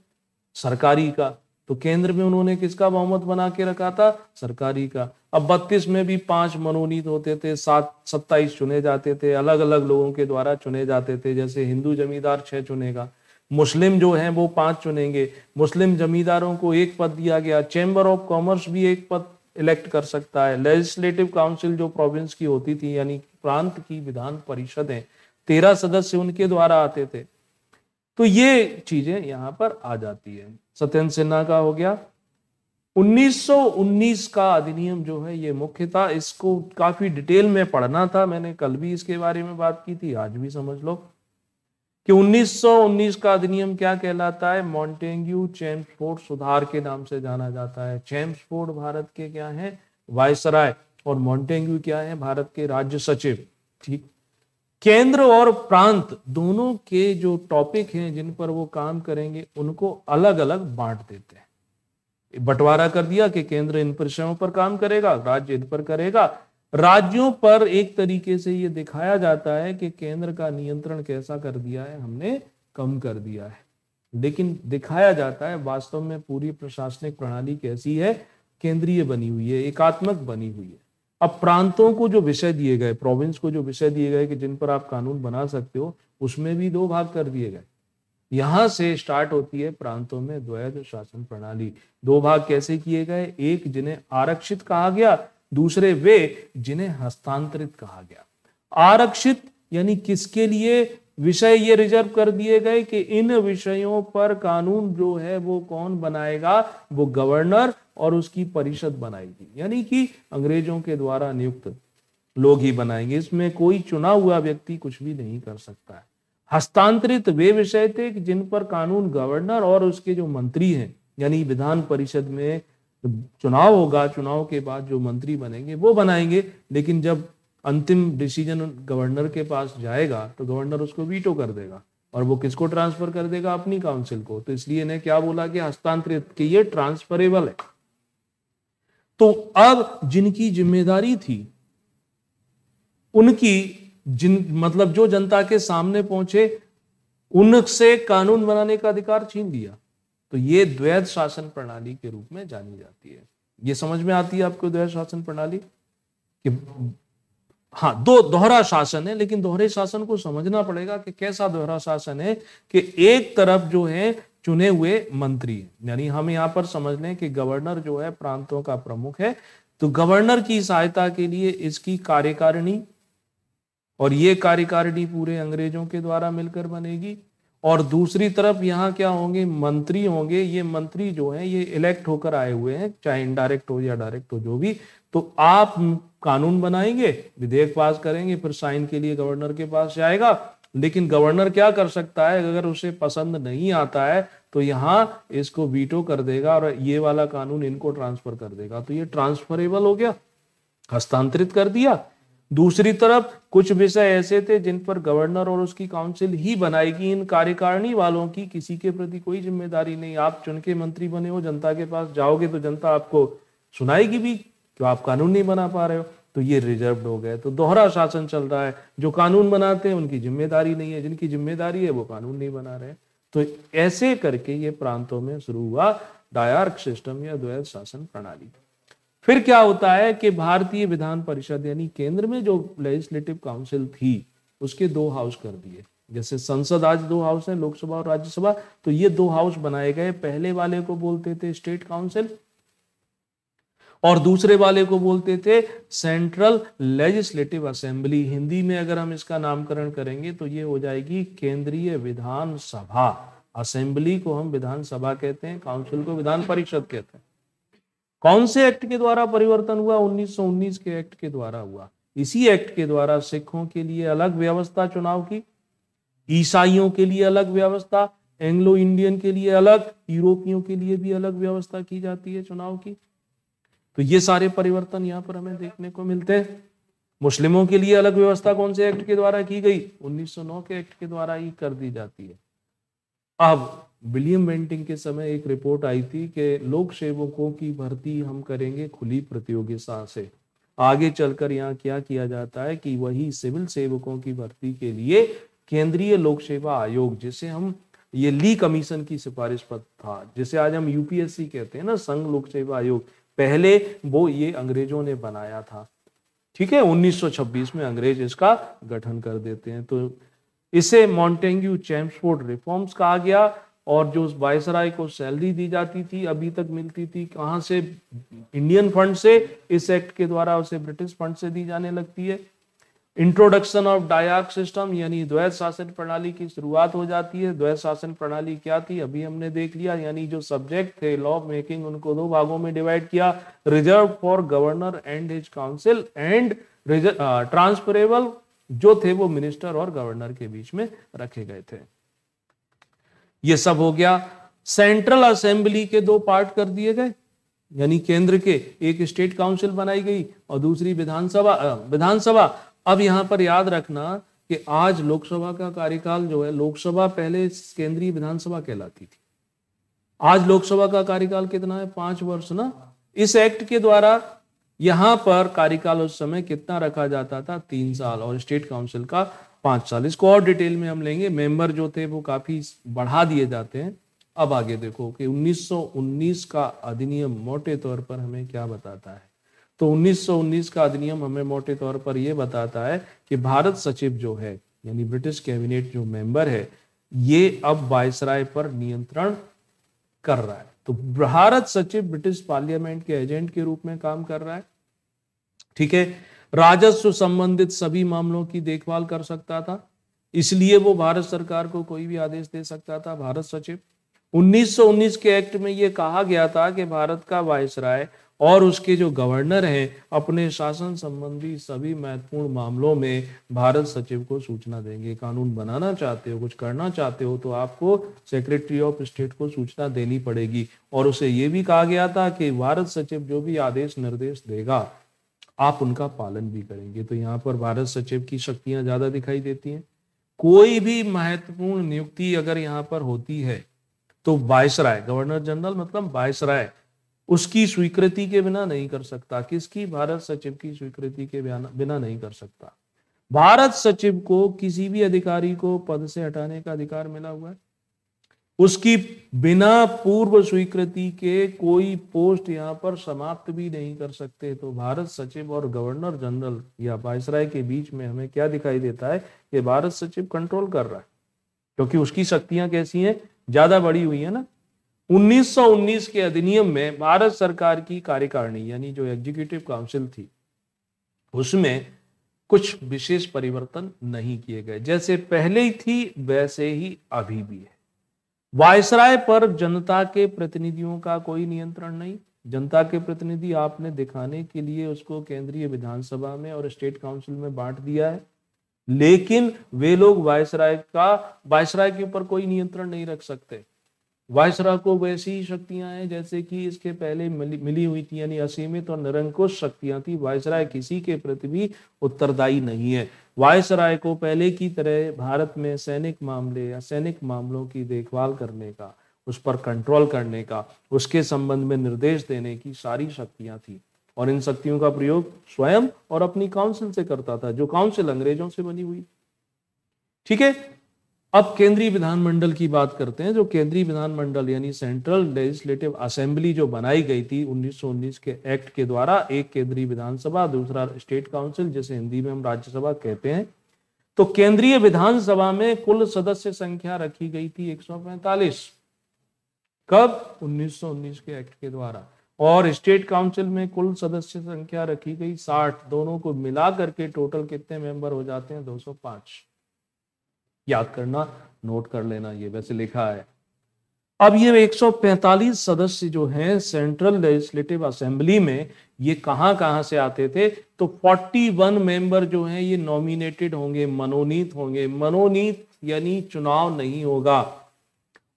सरकारी का तो केंद्र में उन्होंने किसका बहुमत बना के रखा था सरकारी का अब बत्तीस में भी पांच मनोनीत होते थे सात सत्ताईस चुने जाते थे अलग अलग लोगों के द्वारा चुने जाते थे जैसे हिंदू जमींदार छह चुनेगा मुस्लिम जो है वो पांच चुनेंगे मुस्लिम जमींदारों को एक पद दिया गया चैम्बर ऑफ कॉमर्स भी एक पद इलेक्ट कर सकता है लेजिस्लेटिव काउंसिल जो प्रोविंस की होती थी यानी प्रांत की विधान परिषद है तेरह सदस्य उनके द्वारा आते थे तो ये चीजें यहां पर आ जाती है सत्यन सिन्हा का हो गया 1919 का अधिनियम जो है ये मुख्य था इसको काफी डिटेल में पढ़ना था मैंने कल भी इसके बारे में बात की थी आज भी समझ लो कि 1919 का अधिनियम क्या कहलाता है मॉन्टेंग्यू चैम्सफोर्ड सुधार के नाम से जाना जाता है चैम्सफोर्ड भारत के क्या है वायसराय और मॉन्टेंग्यू क्या है भारत के राज्य सचिव ठीक केंद्र और प्रांत दोनों के जो टॉपिक हैं जिन पर वो काम करेंगे उनको अलग अलग बांट देते हैं बंटवारा कर दिया कि केंद्र इन विषयों पर काम करेगा राज्य इन पर करेगा राज्यों पर एक तरीके से ये दिखाया जाता है कि केंद्र का नियंत्रण कैसा कर दिया है हमने कम कर दिया है लेकिन दिखाया जाता है वास्तव में पूरी प्रशासनिक प्रणाली कैसी है केंद्रीय बनी हुई है एकात्मक बनी हुई है अब प्रांतों को जो विषय दिए गए प्रोविंस को जो विषय दिए गए कि जिन पर आप कानून बना सकते हो उसमें भी दो भाग कर दिए गए यहां से स्टार्ट होती है प्रांतों में द्वैध शासन प्रणाली दो भाग कैसे किए गए एक जिन्हें आरक्षित कहा गया दूसरे वे जिन्हें हस्तांतरित कहा गया आरक्षित यानी किसके लिए विषय ये रिजर्व कर दिए गए कि इन विषयों पर कानून जो है वो कौन बनाएगा वो गवर्नर और उसकी परिषद बनाएगी यानी कि अंग्रेजों के द्वारा नियुक्त लोग ही बनाएंगे इसमें कोई चुना हुआ व्यक्ति कुछ भी नहीं कर सकता है हस्तांतरित वे विषय थे जिन पर कानून गवर्नर और उसके जो मंत्री हैं यानी विधान परिषद में चुनाव होगा चुनाव के बाद जो मंत्री बनेंगे वो बनाएंगे लेकिन जब अंतिम डिसीजन गवर्नर के पास जाएगा तो गवर्नर उसको वीटो कर देगा और वो किसको ट्रांसफर कर देगा अपनी काउंसिल को तो इसलिए इन्हें क्या बोला कि हस्तांतरित कि ये ट्रांसफरेबल है तो अब जिनकी जिम्मेदारी थी उनकी जिन मतलब जो जनता के सामने पहुंचे उनसे कानून बनाने का अधिकार छीन लिया तो ये द्वैध शासन प्रणाली के रूप में जानी जाती है ये समझ में आती है आपको द्वैध शासन प्रणाली कि हाँ दो दोहरा शासन है लेकिन दोहरे शासन को समझना पड़ेगा कि कैसा दोहरा शासन है कि एक तरफ जो है चुने हुए मंत्री यानी हम यहाँ पर समझ लें कि गवर्नर जो है प्रांतों का प्रमुख है तो गवर्नर की सहायता के लिए इसकी कार्यकारिणी और ये कार्यकारिणी पूरे अंग्रेजों के द्वारा मिलकर बनेगी और दूसरी तरफ यहाँ क्या होंगे मंत्री होंगे ये मंत्री जो है ये इलेक्ट होकर आए हुए हैं चाहे इनडायरेक्ट हो या डायरेक्ट हो जो भी तो आप कानून बनाएंगे विधेयक पास करेंगे फिर साइन के लिए गवर्नर के पास जाएगा लेकिन गवर्नर क्या कर सकता है अगर उसे पसंद नहीं आता है तो यहाँ इसको वीटो कर देगा और ये वाला कानून इनको ट्रांसफर कर देगा तो ये ट्रांसफरेबल हो गया हस्तांतरित कर दिया दूसरी तरफ कुछ विषय ऐसे थे जिन पर गवर्नर और उसकी काउंसिल ही बनाएगी इन कार्यकारिणी वालों की किसी के प्रति कोई जिम्मेदारी नहीं आप चुन के मंत्री बने हो जनता के पास जाओगे तो जनता आपको सुनाएगी भी क्यों आप कानून नहीं बना पा रहे हो तो ये रिजर्व हो गए तो दोहरा शासन चल रहा है जो कानून बनाते हैं उनकी जिम्मेदारी नहीं है जिनकी जिम्मेदारी है वो कानून नहीं बना रहे तो ऐसे करके ये प्रांतों में शुरू हुआ डायार्क सिस्टम या द्वैत शासन प्रणाली फिर क्या होता है कि भारतीय विधान परिषद यानी केंद्र में जो लेजिस्लेटिव काउंसिल थी उसके दो हाउस कर दिए जैसे संसद आज दो हाउस है लोकसभा और राज्यसभा तो ये दो हाउस बनाए गए पहले वाले को बोलते थे स्टेट काउंसिल और दूसरे वाले को बोलते थे सेंट्रल लेजिस्लेटिव असेंबली हिंदी में अगर हम इसका नामकरण करेंगे तो ये हो जाएगी केंद्रीय विधानसभा असेंबली को हम विधानसभा कहते हैं काउंसिल को विधान परिषद कहते हैं कौन से एक्ट के द्वारा परिवर्तन हुआ 1919 के एक्ट के द्वारा हुआ इसी एक्ट के द्वारा सिखों के लिए अलग व्यवस्था चुनाव की ईसाइयों के लिए अलग व्यवस्था एंग्लो इंडियन के लिए अलग यूरोपियों के लिए भी अलग व्यवस्था की जाती है चुनाव की तो ये सारे परिवर्तन यहाँ पर हमें देखने को मिलते हैं मुस्लिमों के लिए अलग व्यवस्था कौन से एक्ट के द्वारा की गई 1909 के एक्ट के द्वारा ही कर दी जाती है अब विलियम बेंटिंग के समय एक रिपोर्ट आई थी कि लोक सेवकों की भर्ती हम करेंगे खुली प्रतियोगिता से आगे चलकर यहाँ क्या किया जाता है कि वही सिविल सेवकों की भर्ती के लिए केंद्रीय लोक सेवा आयोग जिसे हम ये ली कमीशन की सिफारिश पर था जिसे आज हम यूपीएससी कहते हैं ना संघ लोक सेवा आयोग पहले वो ये अंग्रेजों ने बनाया था ठीक है 1926 में अंग्रेज इसका गठन कर देते हैं तो इसे मॉन्टेंग्यू चैम्सफोर्ड रिफॉर्म्स कहा गया और जो उस वायसराय को सैलरी दी जाती थी अभी तक मिलती थी कहाँ से इंडियन फंड से इस एक्ट के द्वारा उसे ब्रिटिश फंड से दी जाने लगती है इंट्रोडक्शन ऑफ डायाक सिस्टम यानी द्वैत शासन प्रणाली की शुरुआत हो जाती है द्वैत शासन प्रणाली क्या थी अभी हमने देख लिया यानी जो सब्जेक्ट थे लॉ मेकिंग उनको दो भागों में डिवाइड किया reserve for governor and his council and transferable जो थे वो मिनिस्टर और गवर्नर के बीच में रखे गए थे ये सब हो गया सेंट्रल असेंबली के दो पार्ट कर दिए गए यानी केंद्र के एक स्टेट काउंसिल बनाई गई और दूसरी विधानसभा विधानसभा अब यहां पर याद रखना कि आज लोकसभा का कार्यकाल जो है लोकसभा पहले केंद्रीय विधानसभा कहलाती थी आज लोकसभा का कार्यकाल कितना है पांच वर्ष ना इस एक्ट के द्वारा यहां पर कार्यकाल उस समय कितना रखा जाता था तीन साल और स्टेट काउंसिल का पांच साल इसको और डिटेल में हम लेंगे मेंबर जो थे वो काफी बढ़ा दिए जाते हैं अब आगे देखो कि 1919 का अधिनियम मोटे तौर पर हमें क्या बताता है तो 1919 का अधिनियम हमें मोटे तौर पर यह बताता है कि भारत सचिव जो है यानी ब्रिटिश कैबिनेट जो मेंबर है ये अब वायसराय पर नियंत्रण कर रहा है तो भारत सचिव ब्रिटिश पार्लियामेंट के एजेंट के रूप में काम कर रहा है ठीक है राजस्व संबंधित सभी मामलों की देखभाल कर सकता था इसलिए वो भारत सरकार को कोई भी आदेश दे सकता था भारत सचिव 1919 के एक्ट में यह कहा गया था कि भारत का वायसराय और उसके जो गवर्नर हैं अपने शासन संबंधी सभी महत्वपूर्ण मामलों में भारत सचिव को सूचना देंगे कानून बनाना चाहते हो कुछ करना चाहते हो तो आपको सेक्रेटरी ऑफ स्टेट को सूचना देनी पड़ेगी और उसे ये भी कहा गया था कि भारत सचिव जो भी आदेश निर्देश देगा आप उनका पालन भी करेंगे तो यहाँ पर भारत सचिव की शक्तियां ज्यादा दिखाई देती हैं कोई भी महत्वपूर्ण नियुक्ति अगर यहाँ पर होती है तो वायसराय गवर्नर जनरल मतलब वायसराय उसकी स्वीकृति के बिना नहीं कर सकता किसकी भारत सचिव की स्वीकृति के बिना नहीं कर सकता भारत सचिव को किसी भी अधिकारी को पद से हटाने का अधिकार मिला हुआ है उसकी बिना पूर्व स्वीकृति के कोई पोस्ट यहां पर समाप्त भी नहीं कर सकते तो भारत सचिव और गवर्नर जनरल या वायसराय के बीच में हमें क्या दिखाई देता है कि भारत सचिव कंट्रोल कर रहा है क्योंकि उसकी शक्तियां कैसी हैं ज्यादा बड़ी हुई है ना 1919 के अधिनियम में भारत सरकार की कार्यकारिणी यानी जो एग्जीक्यूटिव काउंसिल थी उसमें कुछ विशेष परिवर्तन नहीं किए गए जैसे पहले ही थी वैसे ही अभी भी है वायसराय पर जनता के प्रतिनिधियों का कोई नियंत्रण नहीं जनता के प्रतिनिधि आपने दिखाने के लिए उसको केंद्रीय विधानसभा में और स्टेट काउंसिल में बांट दिया है लेकिन वे लोग वायसराय का वायसराय के ऊपर कोई नियंत्रण नहीं रख सकते वायसरा को वैसी ही शक्तियां हैं जैसे कि इसके पहले मिली, मिली हुई थी यानी असीमित और निरंकुश शक्तियां थी वायसराय किसी के प्रति भी उत्तरदायी नहीं है वायसराय को पहले की तरह भारत में सैनिक मामले या सैनिक मामलों की देखभाल करने का उस पर कंट्रोल करने का उसके संबंध में निर्देश देने की सारी शक्तियां थी और इन शक्तियों का प्रयोग स्वयं और अपनी काउंसिल से करता था जो काउंसिल अंग्रेजों से बनी हुई ठीक है अब केंद्रीय विधानमंडल की बात करते हैं जो केंद्रीय विधानमंडल यानी सेंट्रल लेजिस्लेटिव असेंबली जो बनाई गई थी 1919 के एक्ट के द्वारा एक केंद्रीय विधानसभा दूसरा स्टेट काउंसिल जिसे हिंदी में हम राज्यसभा कहते हैं तो केंद्रीय विधानसभा में कुल सदस्य संख्या रखी गई थी 145 कब 1919 के एक्ट के द्वारा और स्टेट काउंसिल में कुल सदस्य संख्या रखी गई 60 दोनों को मिला करके टोटल कितने मेंबर हो जाते हैं 205 याद करना नोट कर लेना ये वैसे लिखा है अब ये 145 सदस्य जो हैं सेंट्रल लेजिस्लेटिव असेंबली में ये कहाँ कहां से आते थे तो 41 मेंबर जो हैं ये नॉमिनेटेड होंगे मनोनीत होंगे मनोनीत यानी चुनाव नहीं होगा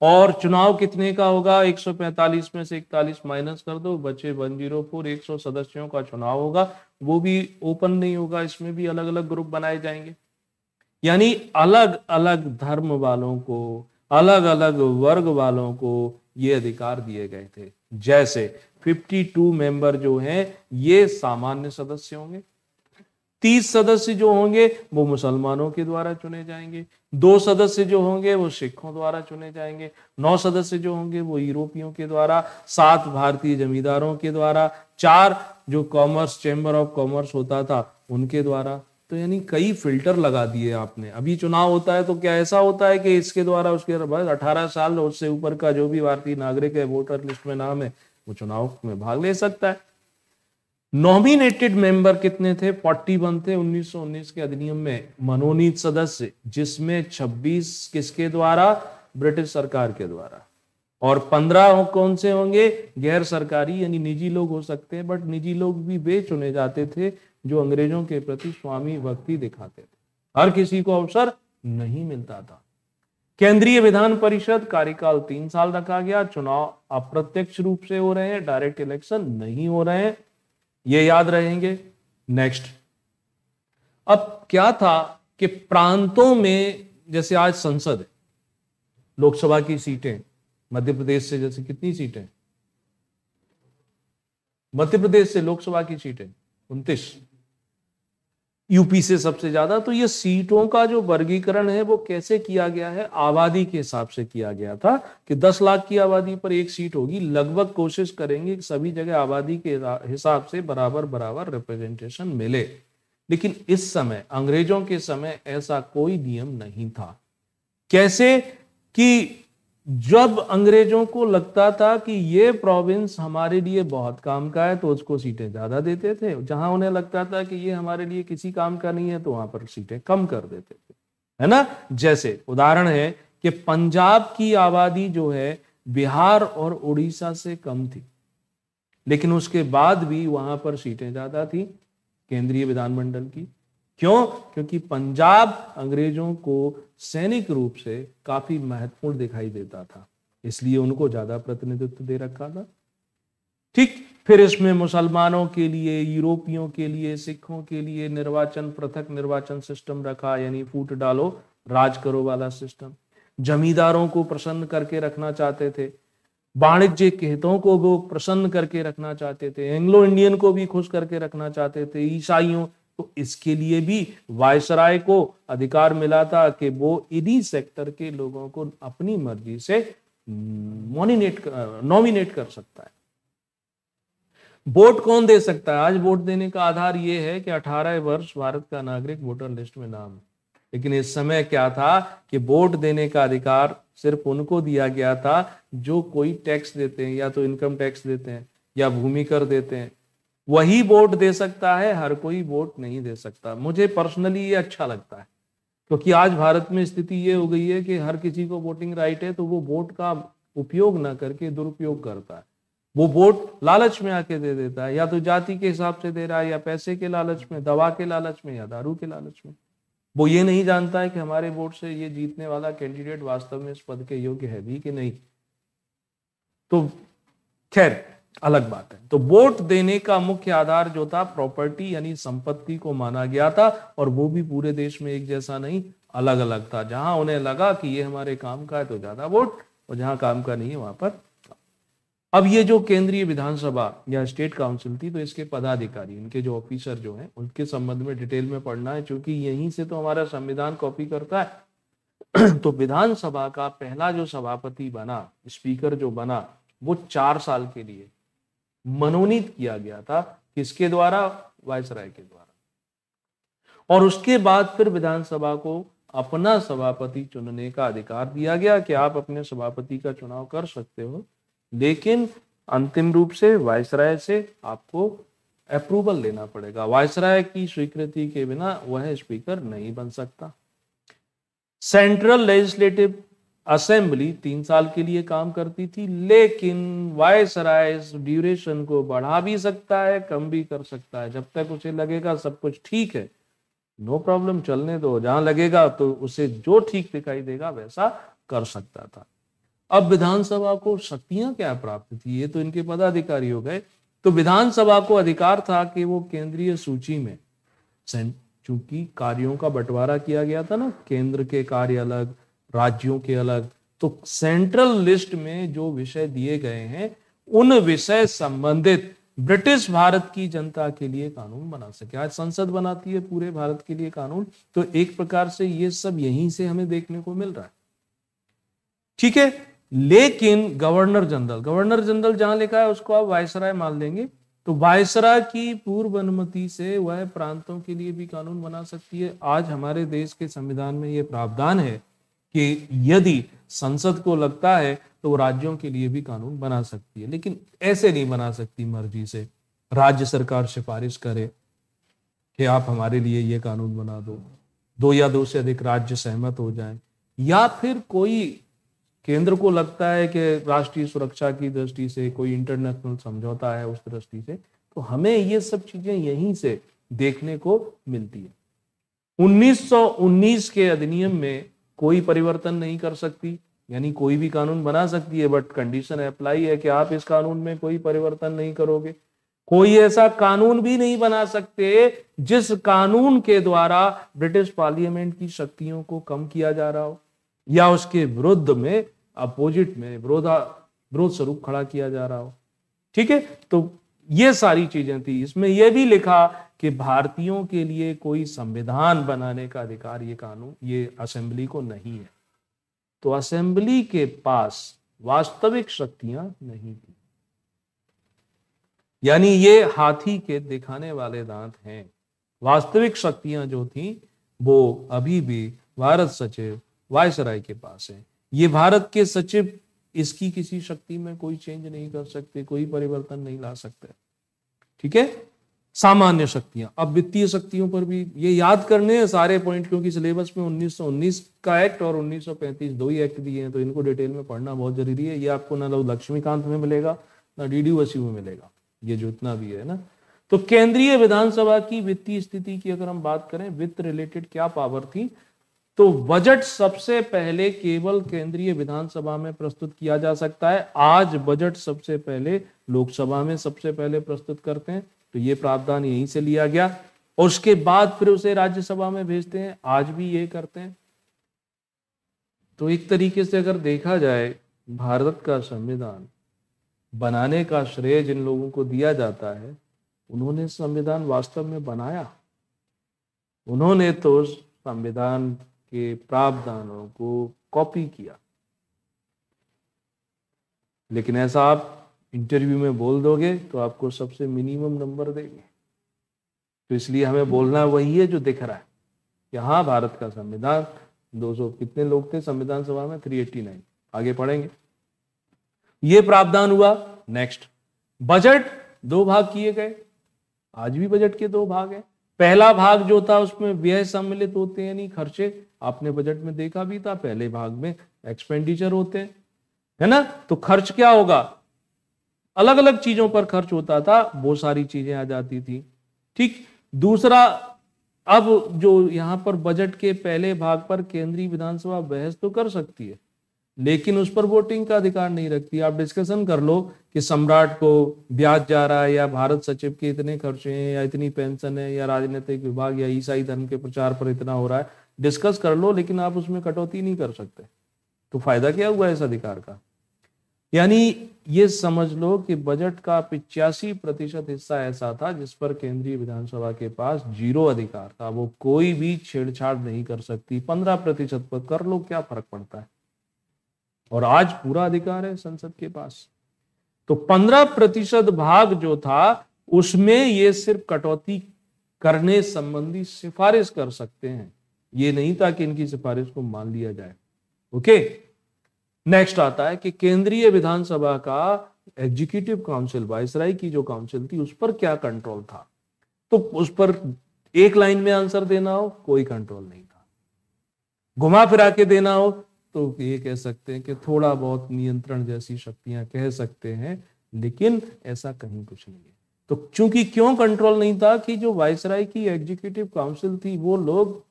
और चुनाव कितने का होगा 145 में से 41 माइनस कर दो बचे 104 एक सदस्यों का चुनाव होगा वो भी ओपन नहीं होगा इसमें भी अलग अलग ग्रुप बनाए जाएंगे यानी अलग अलग धर्म वालों को अलग अलग वर्ग वालों को ये अधिकार दिए गए थे जैसे 52 मेंबर जो हैं ये सामान्य सदस्य होंगे तीस सदस्य जो होंगे वो मुसलमानों के द्वारा चुने जाएंगे दो सदस्य जो होंगे वो सिखों द्वारा चुने जाएंगे नौ सदस्य जो होंगे वो यूरोपियों के द्वारा सात भारतीय जमींदारों के द्वारा चार जो कॉमर्स चैम्बर ऑफ कॉमर्स होता था उनके द्वारा तो यानी कई फिल्टर लगा दिए आपने अभी चुनाव होता है तो क्या ऐसा होता है कि इसके द्वारा उसके बस अठारह साल उससे ऊपर का जो भी भारतीय नागरिक है वोटर लिस्ट में नाम है वो चुनाव में भाग ले सकता है नॉमिनेटेड मेंबर कितने थे 41 थे 1919 के अधिनियम में मनोनीत सदस्य जिसमें 26 किसके द्वारा ब्रिटिश सरकार के द्वारा और 15 कौन से होंगे गैर सरकारी यानी निजी लोग हो सकते हैं बट निजी लोग भी वे चुने जाते थे जो अंग्रेजों के प्रति स्वामी भक्ति दिखाते थे हर किसी को अवसर नहीं मिलता था केंद्रीय विधान परिषद कार्यकाल तीन साल रखा गया चुनाव अप्रत्यक्ष रूप से हो रहे हैं डायरेक्ट इलेक्शन नहीं हो रहे हैं ये याद रहेंगे नेक्स्ट अब क्या था कि प्रांतों में जैसे आज संसद है लोकसभा की सीटें मध्य प्रदेश से जैसे कितनी सीटें मध्य प्रदेश से लोकसभा की सीटें उन्तीस यूपी से सबसे ज्यादा तो ये सीटों का जो वर्गीकरण है वो कैसे किया गया है आबादी के हिसाब से किया गया था कि 10 लाख की आबादी पर एक सीट होगी लगभग कोशिश करेंगे कि सभी जगह आबादी के हिसाब से बराबर बराबर रिप्रेजेंटेशन मिले लेकिन इस समय अंग्रेजों के समय ऐसा कोई नियम नहीं था कैसे कि जब अंग्रेजों को लगता था कि ये प्रोविंस हमारे लिए बहुत काम का है तो उसको सीटें ज्यादा देते थे जहां उन्हें लगता था कि ये हमारे लिए किसी काम का नहीं है तो वहां पर सीटें कम कर देते थे है ना जैसे उदाहरण है कि पंजाब की आबादी जो है बिहार और उड़ीसा से कम थी लेकिन उसके बाद भी वहां पर सीटें ज्यादा थी केंद्रीय विधानमंडल की क्यों क्योंकि पंजाब अंग्रेजों को सैनिक रूप से काफी महत्वपूर्ण दिखाई देता था इसलिए उनको ज्यादा प्रतिनिधित्व दे रखा था ठीक फिर इसमें मुसलमानों के लिए यूरोपियों के लिए सिखों के लिए निर्वाचन पृथक निर्वाचन सिस्टम रखा यानी फूट डालो राज करो वाला सिस्टम जमींदारों को प्रसन्न करके रखना चाहते थे वाणिज्य हितों को वो प्रसन्न करके रखना चाहते थे एंग्लो इंडियन को भी खुश करके रखना चाहते थे ईसाइयों तो इसके लिए भी वायसराय को अधिकार मिला था कि वो इन्हीं सेक्टर के लोगों को अपनी मर्जी से मोनिनेट नॉमिनेट कर सकता है वोट कौन दे सकता है आज वोट देने का आधार ये है कि 18 वर्ष भारत का नागरिक वोटर लिस्ट में नाम है लेकिन इस समय क्या था कि वोट देने का अधिकार सिर्फ उनको दिया गया था जो कोई टैक्स देते हैं या तो इनकम टैक्स देते हैं या भूमि कर देते हैं वही वोट दे सकता है हर कोई वोट नहीं दे सकता मुझे पर्सनली ये अच्छा लगता है क्योंकि आज भारत में स्थिति ये हो गई है कि हर किसी को वोटिंग राइट है तो वो वोट का उपयोग ना करके दुरुपयोग करता है वो वोट लालच में आके दे देता है या तो जाति के हिसाब से दे रहा है या पैसे के लालच में दवा के लालच में या दारू के लालच में वो ये नहीं जानता है कि हमारे वोट से ये जीतने वाला कैंडिडेट वास्तव में इस पद के योग्य है भी कि नहीं तो खैर अलग बात है तो वोट देने का मुख्य आधार जो था प्रॉपर्टी यानी संपत्ति को माना गया था और वो भी पूरे देश में एक जैसा नहीं अलग अलग था जहां उन्हें लगा कि ये हमारे काम का है तो ज्यादा वोट और जहां काम का नहीं है वहां पर अब ये जो केंद्रीय विधानसभा या स्टेट काउंसिल थी तो इसके पदाधिकारी इनके जो ऑफिसर जो हैं उनके संबंध में डिटेल में पढ़ना है क्योंकि यहीं से तो हमारा संविधान कॉपी करता है [CLEARS THROAT] तो विधानसभा का पहला जो सभापति बना स्पीकर जो बना वो चार साल के लिए मनोनीत किया गया था किसके द्वारा वायसराय के द्वारा और उसके बाद फिर विधानसभा को अपना सभापति चुनने का अधिकार दिया गया कि आप अपने सभापति का चुनाव कर सकते हो लेकिन अंतिम रूप से वायसराय से आपको अप्रूवल लेना पड़ेगा वायसराय की स्वीकृति के बिना वह स्पीकर नहीं बन सकता सेंट्रल लेजिस्लेटिव असेंबली तीन साल के लिए काम करती थी लेकिन वायस राय ड्यूरेशन को बढ़ा भी सकता है कम भी कर सकता है जब तक उसे लगेगा सब कुछ ठीक है नो प्रॉब्लम चलने दो जहां लगेगा तो उसे जो ठीक दिखाई देगा वैसा कर सकता था अब विधानसभा को शक्तियां क्या प्राप्त थी ये तो इनके पदाधिकारी हो गए तो विधानसभा को अधिकार था कि वो केंद्रीय सूची में चूंकि कार्यों का बंटवारा किया गया था ना केंद्र के कार्य अलग राज्यों के अलग तो सेंट्रल लिस्ट में जो विषय दिए गए हैं उन विषय संबंधित ब्रिटिश भारत की जनता के लिए कानून बना सके आज संसद बनाती है पूरे भारत के लिए कानून तो एक प्रकार से ये सब यहीं से हमें देखने को मिल रहा है ठीक है लेकिन गवर्नर जनरल गवर्नर जनरल जहां लिखा है उसको आप वायसराय मान लेंगे तो वायसराय की पूर्व अनुमति से वह प्रांतों के लिए भी कानून बना सकती है आज हमारे देश के संविधान में यह प्रावधान है कि यदि संसद को लगता है तो वो राज्यों के लिए भी कानून बना सकती है लेकिन ऐसे नहीं बना सकती मर्जी से राज्य सरकार सिफारिश करे कि आप हमारे लिए ये कानून बना दो दो या दो से अधिक राज्य सहमत हो जाएं या फिर कोई केंद्र को लगता है कि राष्ट्रीय सुरक्षा की दृष्टि से कोई इंटरनेशनल समझौता है उस दृष्टि से तो हमें ये सब चीजें यहीं से देखने को मिलती है 1919 के अधिनियम में कोई परिवर्तन नहीं कर सकती यानी कोई भी कानून बना सकती है बट कंडीशन अप्लाई है कि आप इस कानून में कोई परिवर्तन नहीं करोगे कोई ऐसा कानून भी नहीं बना सकते जिस कानून के द्वारा ब्रिटिश पार्लियामेंट की शक्तियों को कम किया जा रहा हो या उसके विरुद्ध में अपोजिट में विरोधा विरोध स्वरूप खड़ा किया जा रहा हो ठीक है तो ये सारी चीजें थी इसमें यह भी लिखा कि भारतीयों के लिए कोई संविधान बनाने का अधिकार ये कानून ये असेंबली को नहीं है तो असेंबली के पास वास्तविक शक्तियां नहीं थी यानी ये हाथी के दिखाने वाले दांत हैं वास्तविक शक्तियां जो थी वो अभी भी भारत सचिव वायसराय के पास है ये भारत के सचिव इसकी किसी शक्ति में कोई चेंज नहीं कर सकते कोई परिवर्तन नहीं ला सकते ठीक है सामान्य शक्तियां अब वित्तीय शक्तियों पर भी ये याद करने हैं सारे पॉइंट क्योंकि सिलेबस में 1919 का एक्ट और 1935 दो ही एक्ट दिए हैं तो इनको डिटेल में पढ़ना बहुत जरूरी है ये आपको ना लक्ष्मीकांत में मिलेगा ना डी डी में मिलेगा ये जो इतना भी है ना तो केंद्रीय विधानसभा की वित्तीय स्थिति की अगर हम बात करें वित्त रिलेटेड क्या पावर थी तो बजट सबसे पहले केवल केंद्रीय विधानसभा में प्रस्तुत किया जा सकता है आज बजट सबसे पहले लोकसभा में सबसे पहले प्रस्तुत करते हैं तो ये प्रावधान यहीं से लिया गया और उसके बाद फिर उसे राज्यसभा में भेजते हैं आज भी ये करते हैं तो एक तरीके से अगर देखा जाए भारत का संविधान बनाने का श्रेय जिन लोगों को दिया जाता है उन्होंने संविधान वास्तव में बनाया उन्होंने तो संविधान के प्रावधानों को कॉपी किया लेकिन ऐसा आप इंटरव्यू में बोल दोगे तो आपको सबसे मिनिमम नंबर देंगे तो इसलिए हमें बोलना वही है जो दिख रहा है हाँ भारत का संविधान 200 कितने लोग थे संविधान सभा में 389 आगे पढ़ेंगे ये प्रावधान हुआ नेक्स्ट बजट दो भाग किए गए आज भी बजट के दो भाग है पहला भाग जो था उसमें व्यय सम्मिलित होते हैं यानी खर्चे आपने बजट में देखा भी था पहले भाग में एक्सपेंडिचर होते हैं है ना तो खर्च क्या होगा अलग अलग चीजों पर खर्च होता था वो सारी चीजें आ जाती थी ठीक दूसरा अब जो यहाँ पर बजट के पहले भाग पर केंद्रीय विधानसभा बहस तो कर सकती है लेकिन उस पर वोटिंग का अधिकार नहीं रखती आप डिस्कशन कर लो कि सम्राट को ब्याज जा रहा है या भारत सचिव के इतने खर्चे हैं या इतनी पेंशन है या राजनीतिक विभाग या ईसाई धर्म के प्रचार पर इतना हो रहा है डिस्कस कर लो लेकिन आप उसमें कटौती नहीं कर सकते तो फायदा क्या हुआ इस अधिकार का यानी ये समझ लो कि बजट का पिचासी प्रतिशत हिस्सा ऐसा था जिस पर केंद्रीय विधानसभा के पास जीरो अधिकार था वो कोई भी छेड़छाड़ नहीं कर सकती पंद्रह प्रतिशत पर कर लो क्या फर्क पड़ता है और आज पूरा अधिकार है संसद के पास तो पंद्रह प्रतिशत भाग जो था उसमें ये सिर्फ कटौती करने संबंधी सिफारिश कर सकते हैं ये नहीं था कि इनकी सिफारिश को मान लिया जाए ओके नेक्स्ट आता है कि केंद्रीय विधानसभा का एग्जीक्यूटिव काउंसिल वायसराय की जो काउंसिल थी उस पर क्या कंट्रोल था तो उस पर एक लाइन में आंसर देना हो कोई कंट्रोल नहीं था घुमा फिरा के देना हो तो ये कह सकते हैं कि थोड़ा बहुत नियंत्रण जैसी शक्तियां कह सकते हैं लेकिन ऐसा कहीं कुछ नहीं है तो चूंकि क्यों कंट्रोल नहीं था कि जो वायसराय की एग्जीक्यूटिव काउंसिल थी वो लोग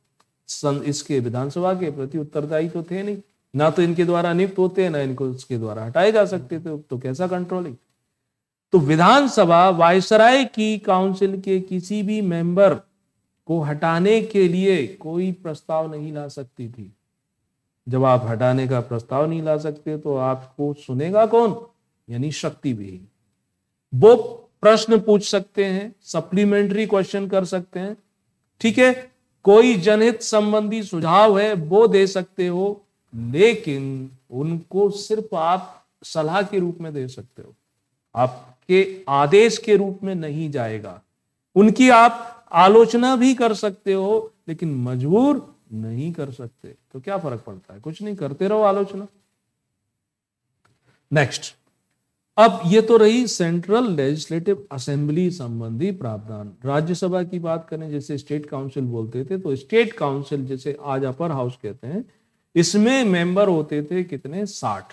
इसके विधानसभा के प्रति उत्तरदायी तो थे नहीं ना तो इनके द्वारा नियुक्त होते हैं ना इनको उसके द्वारा हटाए जा सकते थे तो कैसा कंट्रोलिंग तो विधानसभा वायसराय की काउंसिल के किसी भी मेंबर को हटाने के लिए कोई प्रस्ताव नहीं ला सकती थी जब आप हटाने का प्रस्ताव नहीं ला सकते तो आपको सुनेगा कौन यानी शक्ति भी वो प्रश्न पूछ सकते हैं सप्लीमेंट्री क्वेश्चन कर सकते हैं ठीक है कोई जनहित संबंधी सुझाव है वो दे सकते हो लेकिन उनको सिर्फ आप सलाह के रूप में दे सकते हो आपके आदेश के रूप में नहीं जाएगा उनकी आप आलोचना भी कर सकते हो लेकिन मजबूर नहीं कर सकते तो क्या फर्क पड़ता है कुछ नहीं करते रहो आलोचना नेक्स्ट अब ये तो रही सेंट्रल लेजिस्लेटिव असेंबली संबंधी प्रावधान राज्यसभा की बात करें जैसे स्टेट काउंसिल बोलते थे तो स्टेट काउंसिल जैसे आज अपर हाउस कहते हैं इसमें मेंबर होते थे कितने साठ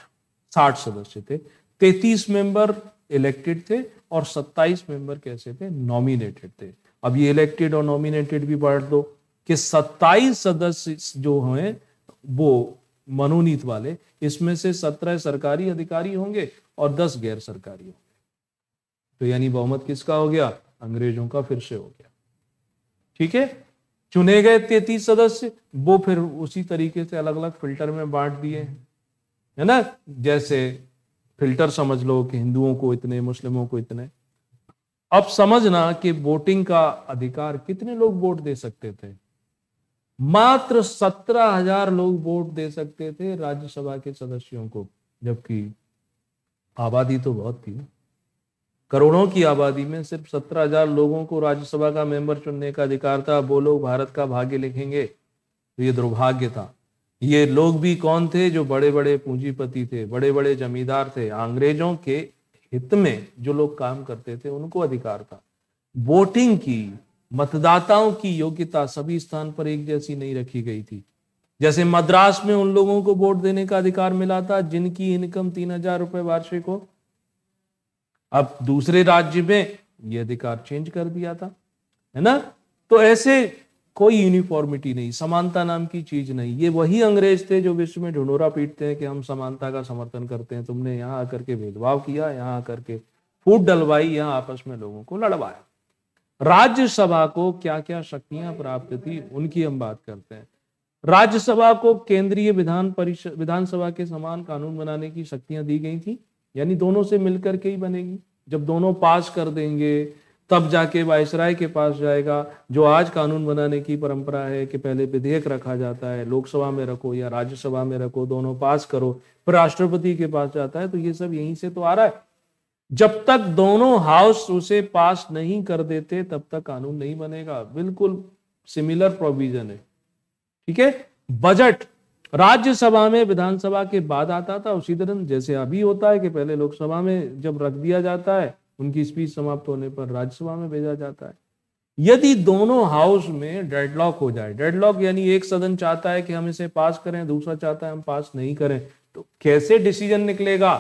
साठ सदस्य थे तैतीस मेंबर इलेक्टेड थे और सत्ताईस मेंबर कैसे थे नॉमिनेटेड थे अब ये इलेक्टेड और नॉमिनेटेड भी बांट दो कि सत्ताईस सदस्य जो हैं वो मनोनीत वाले इसमें से सत्रह सरकारी अधिकारी होंगे और दस गैर सरकारी होंगे तो यानी बहुमत किसका हो गया अंग्रेजों का फिर से हो गया ठीक है चुने गए तैतीस सदस्य वो फिर उसी तरीके से अलग अलग फिल्टर में बांट दिए है ना जैसे फिल्टर समझ लो कि हिंदुओं को इतने मुस्लिमों को इतने अब समझना कि वोटिंग का अधिकार कितने लोग वोट दे सकते थे मात्र सत्रह हजार लोग वोट दे सकते थे राज्यसभा के सदस्यों को जबकि आबादी तो बहुत थी करोड़ों की आबादी में सिर्फ सत्रह हजार लोगों को राज्यसभा का मेंबर चुनने का अधिकार था वो लोग भारत का भाग्य लिखेंगे तो ये दुर्भाग्य था ये लोग भी कौन थे जो बड़े बड़े पूंजीपति थे बड़े बड़े जमींदार थे अंग्रेजों के हित में जो लोग काम करते थे उनको अधिकार था वोटिंग की मतदाताओं की योग्यता सभी स्थान पर एक जैसी नहीं रखी गई थी जैसे मद्रास में उन लोगों को वोट देने का अधिकार मिला था जिनकी इनकम तीन हजार रुपये वार्षिक हो अब दूसरे राज्य में ये अधिकार चेंज कर दिया था है ना तो ऐसे कोई यूनिफॉर्मिटी नहीं समानता नाम की चीज नहीं ये वही अंग्रेज थे जो विश्व में ढुंढोरा पीटते हैं कि हम समानता का समर्थन करते हैं तुमने यहाँ आकर के भेदभाव किया यहाँ आकर के फूट डलवाई यहाँ आपस में लोगों को लड़वाया राज्यसभा को क्या क्या शक्तियां प्राप्त थी उनकी हम बात करते हैं राज्यसभा को केंद्रीय विधान परिषद विधानसभा के समान कानून बनाने की शक्तियां दी गई थी यानी दोनों से मिलकर के ही बनेगी जब दोनों पास कर देंगे तब जाके वायसराय के पास जाएगा जो आज कानून बनाने की परंपरा है कि पहले विधेयक रखा जाता है लोकसभा में रखो या राज्यसभा में रखो दोनों पास करो फिर राष्ट्रपति के पास जाता है तो ये सब यहीं से तो आ रहा है जब तक दोनों हाउस उसे पास नहीं कर देते तब तक कानून नहीं बनेगा बिल्कुल सिमिलर प्रोविजन है ठीक है बजट राज्यसभा में विधानसभा के बाद आता था उसी तरह जैसे अभी होता है कि पहले लोकसभा में जब रख दिया जाता है उनकी स्पीच समाप्त होने पर राज्यसभा में भेजा जाता है यदि दोनों हाउस में डेडलॉक हो जाए डेडलॉक यानी एक सदन चाहता है कि हम इसे पास करें दूसरा चाहता है हम पास नहीं करें तो कैसे डिसीजन निकलेगा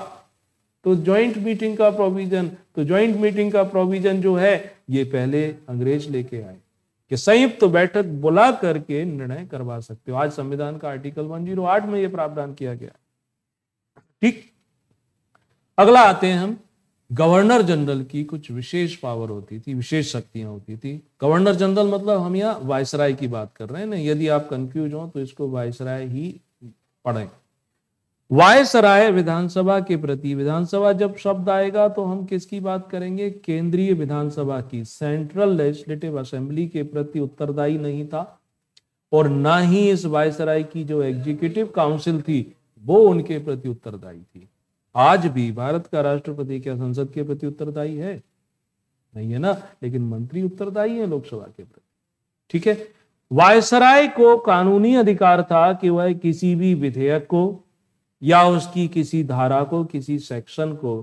तो ज्वाइंट मीटिंग का प्रोविजन तो ज्वाइंट मीटिंग का प्रोविजन जो है ये पहले अंग्रेज लेके आए कि संयुक्त तो बैठक बुला करके निर्णय करवा सकते हो आज संविधान का आर्टिकल 108 में यह प्रावधान किया गया ठीक अगला आते हैं हम गवर्नर जनरल की कुछ विशेष पावर होती थी विशेष शक्तियां होती थी गवर्नर जनरल मतलब हम यहाँ वायसराय की बात कर रहे हैं ना यदि आप कंफ्यूज हो तो इसको वायसराय ही पढ़ें वायसराय विधानसभा के प्रति विधानसभा जब शब्द आएगा तो हम किसकी बात करेंगे केंद्रीय विधानसभा की सेंट्रल लेजिस्लेटिव असेंबली के प्रति उत्तरदायी नहीं था और ना ही इस वायसराय की जो एग्जीक्यूटिव काउंसिल थी वो उनके प्रति उत्तरदायी थी आज भी भारत का राष्ट्रपति क्या संसद के प्रति उत्तरदायी है नहीं है ना लेकिन मंत्री उत्तरदायी है लोकसभा के प्रति ठीक है वायसराय को कानूनी अधिकार था कि वह किसी भी विधेयक को या उसकी किसी धारा को किसी सेक्शन को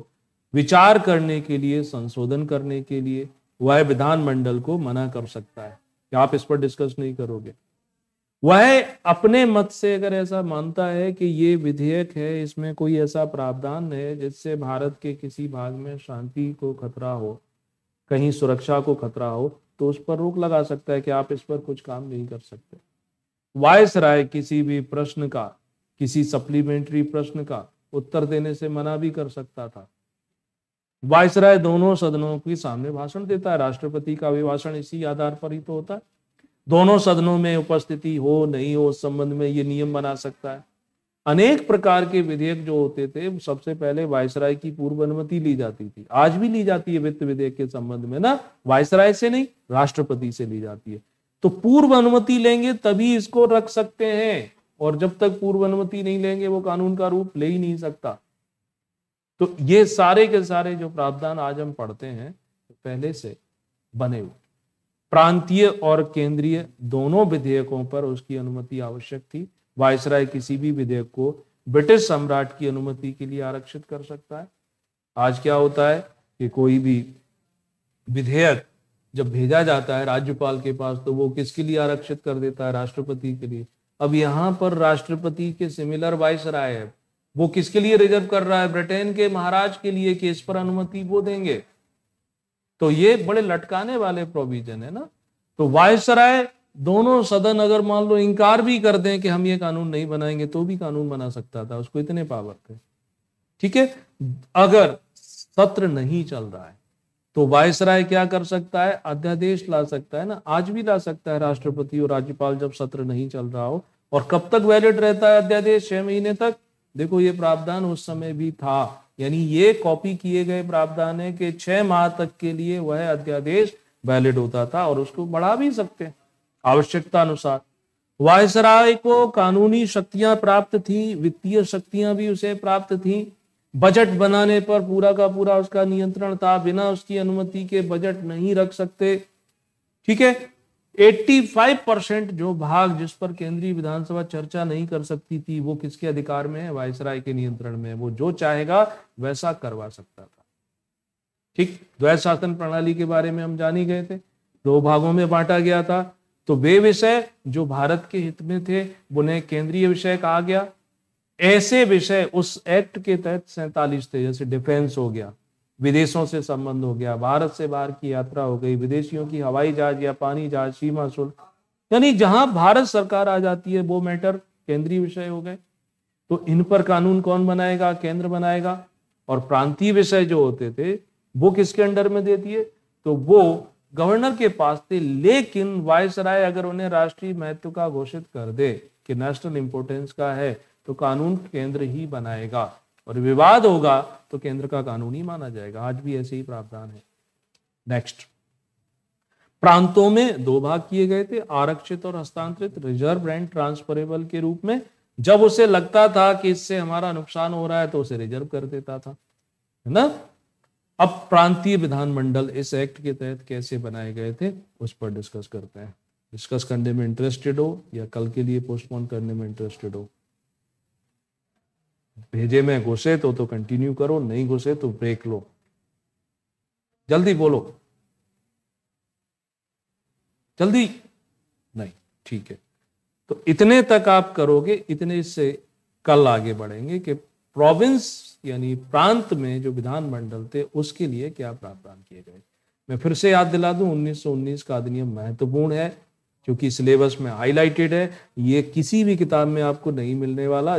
विचार करने के लिए संशोधन करने के लिए वह विधानमंडल को मना कर सकता है कि आप इस पर डिस्कस नहीं करोगे वह अपने मत से अगर ऐसा मानता है कि ये विधेयक है इसमें कोई ऐसा प्रावधान है जिससे भारत के किसी भाग में शांति को खतरा हो कहीं सुरक्षा को खतरा हो तो उस पर रोक लगा सकता है कि आप इस पर कुछ काम नहीं कर सकते वायस राय किसी भी प्रश्न का किसी सप्लीमेंट्री प्रश्न का उत्तर देने से मना भी कर सकता था वायसराय दोनों सदनों के सामने भाषण देता है राष्ट्रपति का अभिभाषण इसी आधार पर ही तो होता है दोनों सदनों में उपस्थिति हो नहीं हो संबंध में ये नियम बना सकता है अनेक प्रकार के विधेयक जो होते थे सबसे पहले वायसराय की पूर्व अनुमति ली जाती थी आज भी ली जाती है वित्त विधेयक के संबंध में ना वायसराय से नहीं राष्ट्रपति से ली जाती है तो पूर्व अनुमति लेंगे तभी इसको रख सकते हैं और जब तक पूर्व अनुमति नहीं लेंगे वो कानून का रूप ले ही नहीं सकता तो ये सारे के सारे जो प्रावधान आज हम पढ़ते हैं पहले से बने हुए प्रांतीय और केंद्रीय दोनों विधेयकों पर उसकी अनुमति आवश्यक थी वायसराय किसी भी विधेयक को ब्रिटिश सम्राट की अनुमति के लिए आरक्षित कर सकता है आज क्या होता है कि कोई भी विधेयक जब भेजा जाता है राज्यपाल के पास तो वो किसके लिए आरक्षित कर देता है राष्ट्रपति के लिए अब यहां पर राष्ट्रपति के सिमिलर वाइस राय है वो किसके लिए रिजर्व कर रहा है ब्रिटेन के महाराज के लिए केस पर अनुमति वो देंगे तो ये बड़े लटकाने वाले प्रोविजन है ना तो राय दोनों सदन अगर मान लो इनकार भी कर दें कि हम ये कानून नहीं बनाएंगे तो भी कानून बना सकता था उसको इतने पावर थे ठीक है अगर सत्र नहीं चल रहा है तो वायसराय क्या कर सकता है अध्यादेश ला सकता है ना आज भी ला सकता है राष्ट्रपति और राज्यपाल जब सत्र नहीं चल रहा हो और कब तक वैलिड रहता है अध्यादेश छह महीने तक देखो ये प्रावधान उस समय भी था यानी ये कॉपी किए गए प्रावधान है कि छह माह तक के लिए वह अध्यादेश वैलिड होता था और उसको बढ़ा भी सकते हैं आवश्यकता अनुसार वायसराय को कानूनी शक्तियां प्राप्त थी वित्तीय शक्तियां भी उसे प्राप्त थी बजट बनाने पर पूरा का पूरा उसका नियंत्रण था बिना उसकी अनुमति के बजट नहीं रख सकते ठीक है 85 परसेंट जो भाग जिस पर केंद्रीय विधानसभा चर्चा नहीं कर सकती थी वो किसके अधिकार में है वायसराय के नियंत्रण में है वो जो चाहेगा वैसा करवा सकता था ठीक द्वैत शासन प्रणाली के बारे में हम जान ही गए थे दो भागों में बांटा गया था तो वे विषय जो भारत के हित में थे उन्हें केंद्रीय विषय कहा गया ऐसे विषय उस एक्ट के तहत सैतालीस थे जैसे डिफेंस हो गया विदेशों से संबंध हो गया भारत से बाहर की यात्रा हो गई विदेशियों की हवाई जहाज या पानी जहाज सीमा शुल्क यानी जहां भारत सरकार आ जाती है वो मैटर केंद्रीय विषय हो गए तो इन पर कानून कौन बनाएगा केंद्र बनाएगा और प्रांतीय विषय जो होते थे वो किसके अंडर में देती है तो वो गवर्नर के पास थे लेकिन वायसराय अगर उन्हें राष्ट्रीय महत्व का घोषित कर दे कि नेशनल इंपोर्टेंस का है तो कानून केंद्र ही बनाएगा और विवाद होगा तो केंद्र का कानून ही माना जाएगा आज भी ऐसे ही प्रावधान है नेक्स्ट प्रांतों में दो भाग किए गए थे आरक्षित और हस्तांतरित रिजर्व रेंट ट्रांसफरेबल के रूप में जब उसे लगता था कि इससे हमारा नुकसान हो रहा है तो उसे रिजर्व कर देता था है ना अब प्रांतीय विधानमंडल इस एक्ट के तहत कैसे बनाए गए थे उस पर डिस्कस करते हैं डिस्कस करने में इंटरेस्टेड हो या कल के लिए पोस्टपोन करने में इंटरेस्टेड हो भेजे में घुसे तो तो कंटिन्यू करो नहीं घुसे तो ब्रेक लो जल्दी बोलो जल्दी नहीं ठीक है तो इतने तक आप करोगे इतने से कल आगे बढ़ेंगे कि प्रोविंस यानी प्रांत में जो विधानमंडल थे उसके लिए क्या प्रावधान किए गए मैं फिर से याद दिला दूं 1919 का अधिनियम महत्वपूर्ण है क्योंकि सिलेबस में हाईलाइटेड है ये किसी भी किताब में आपको नहीं मिलने वाला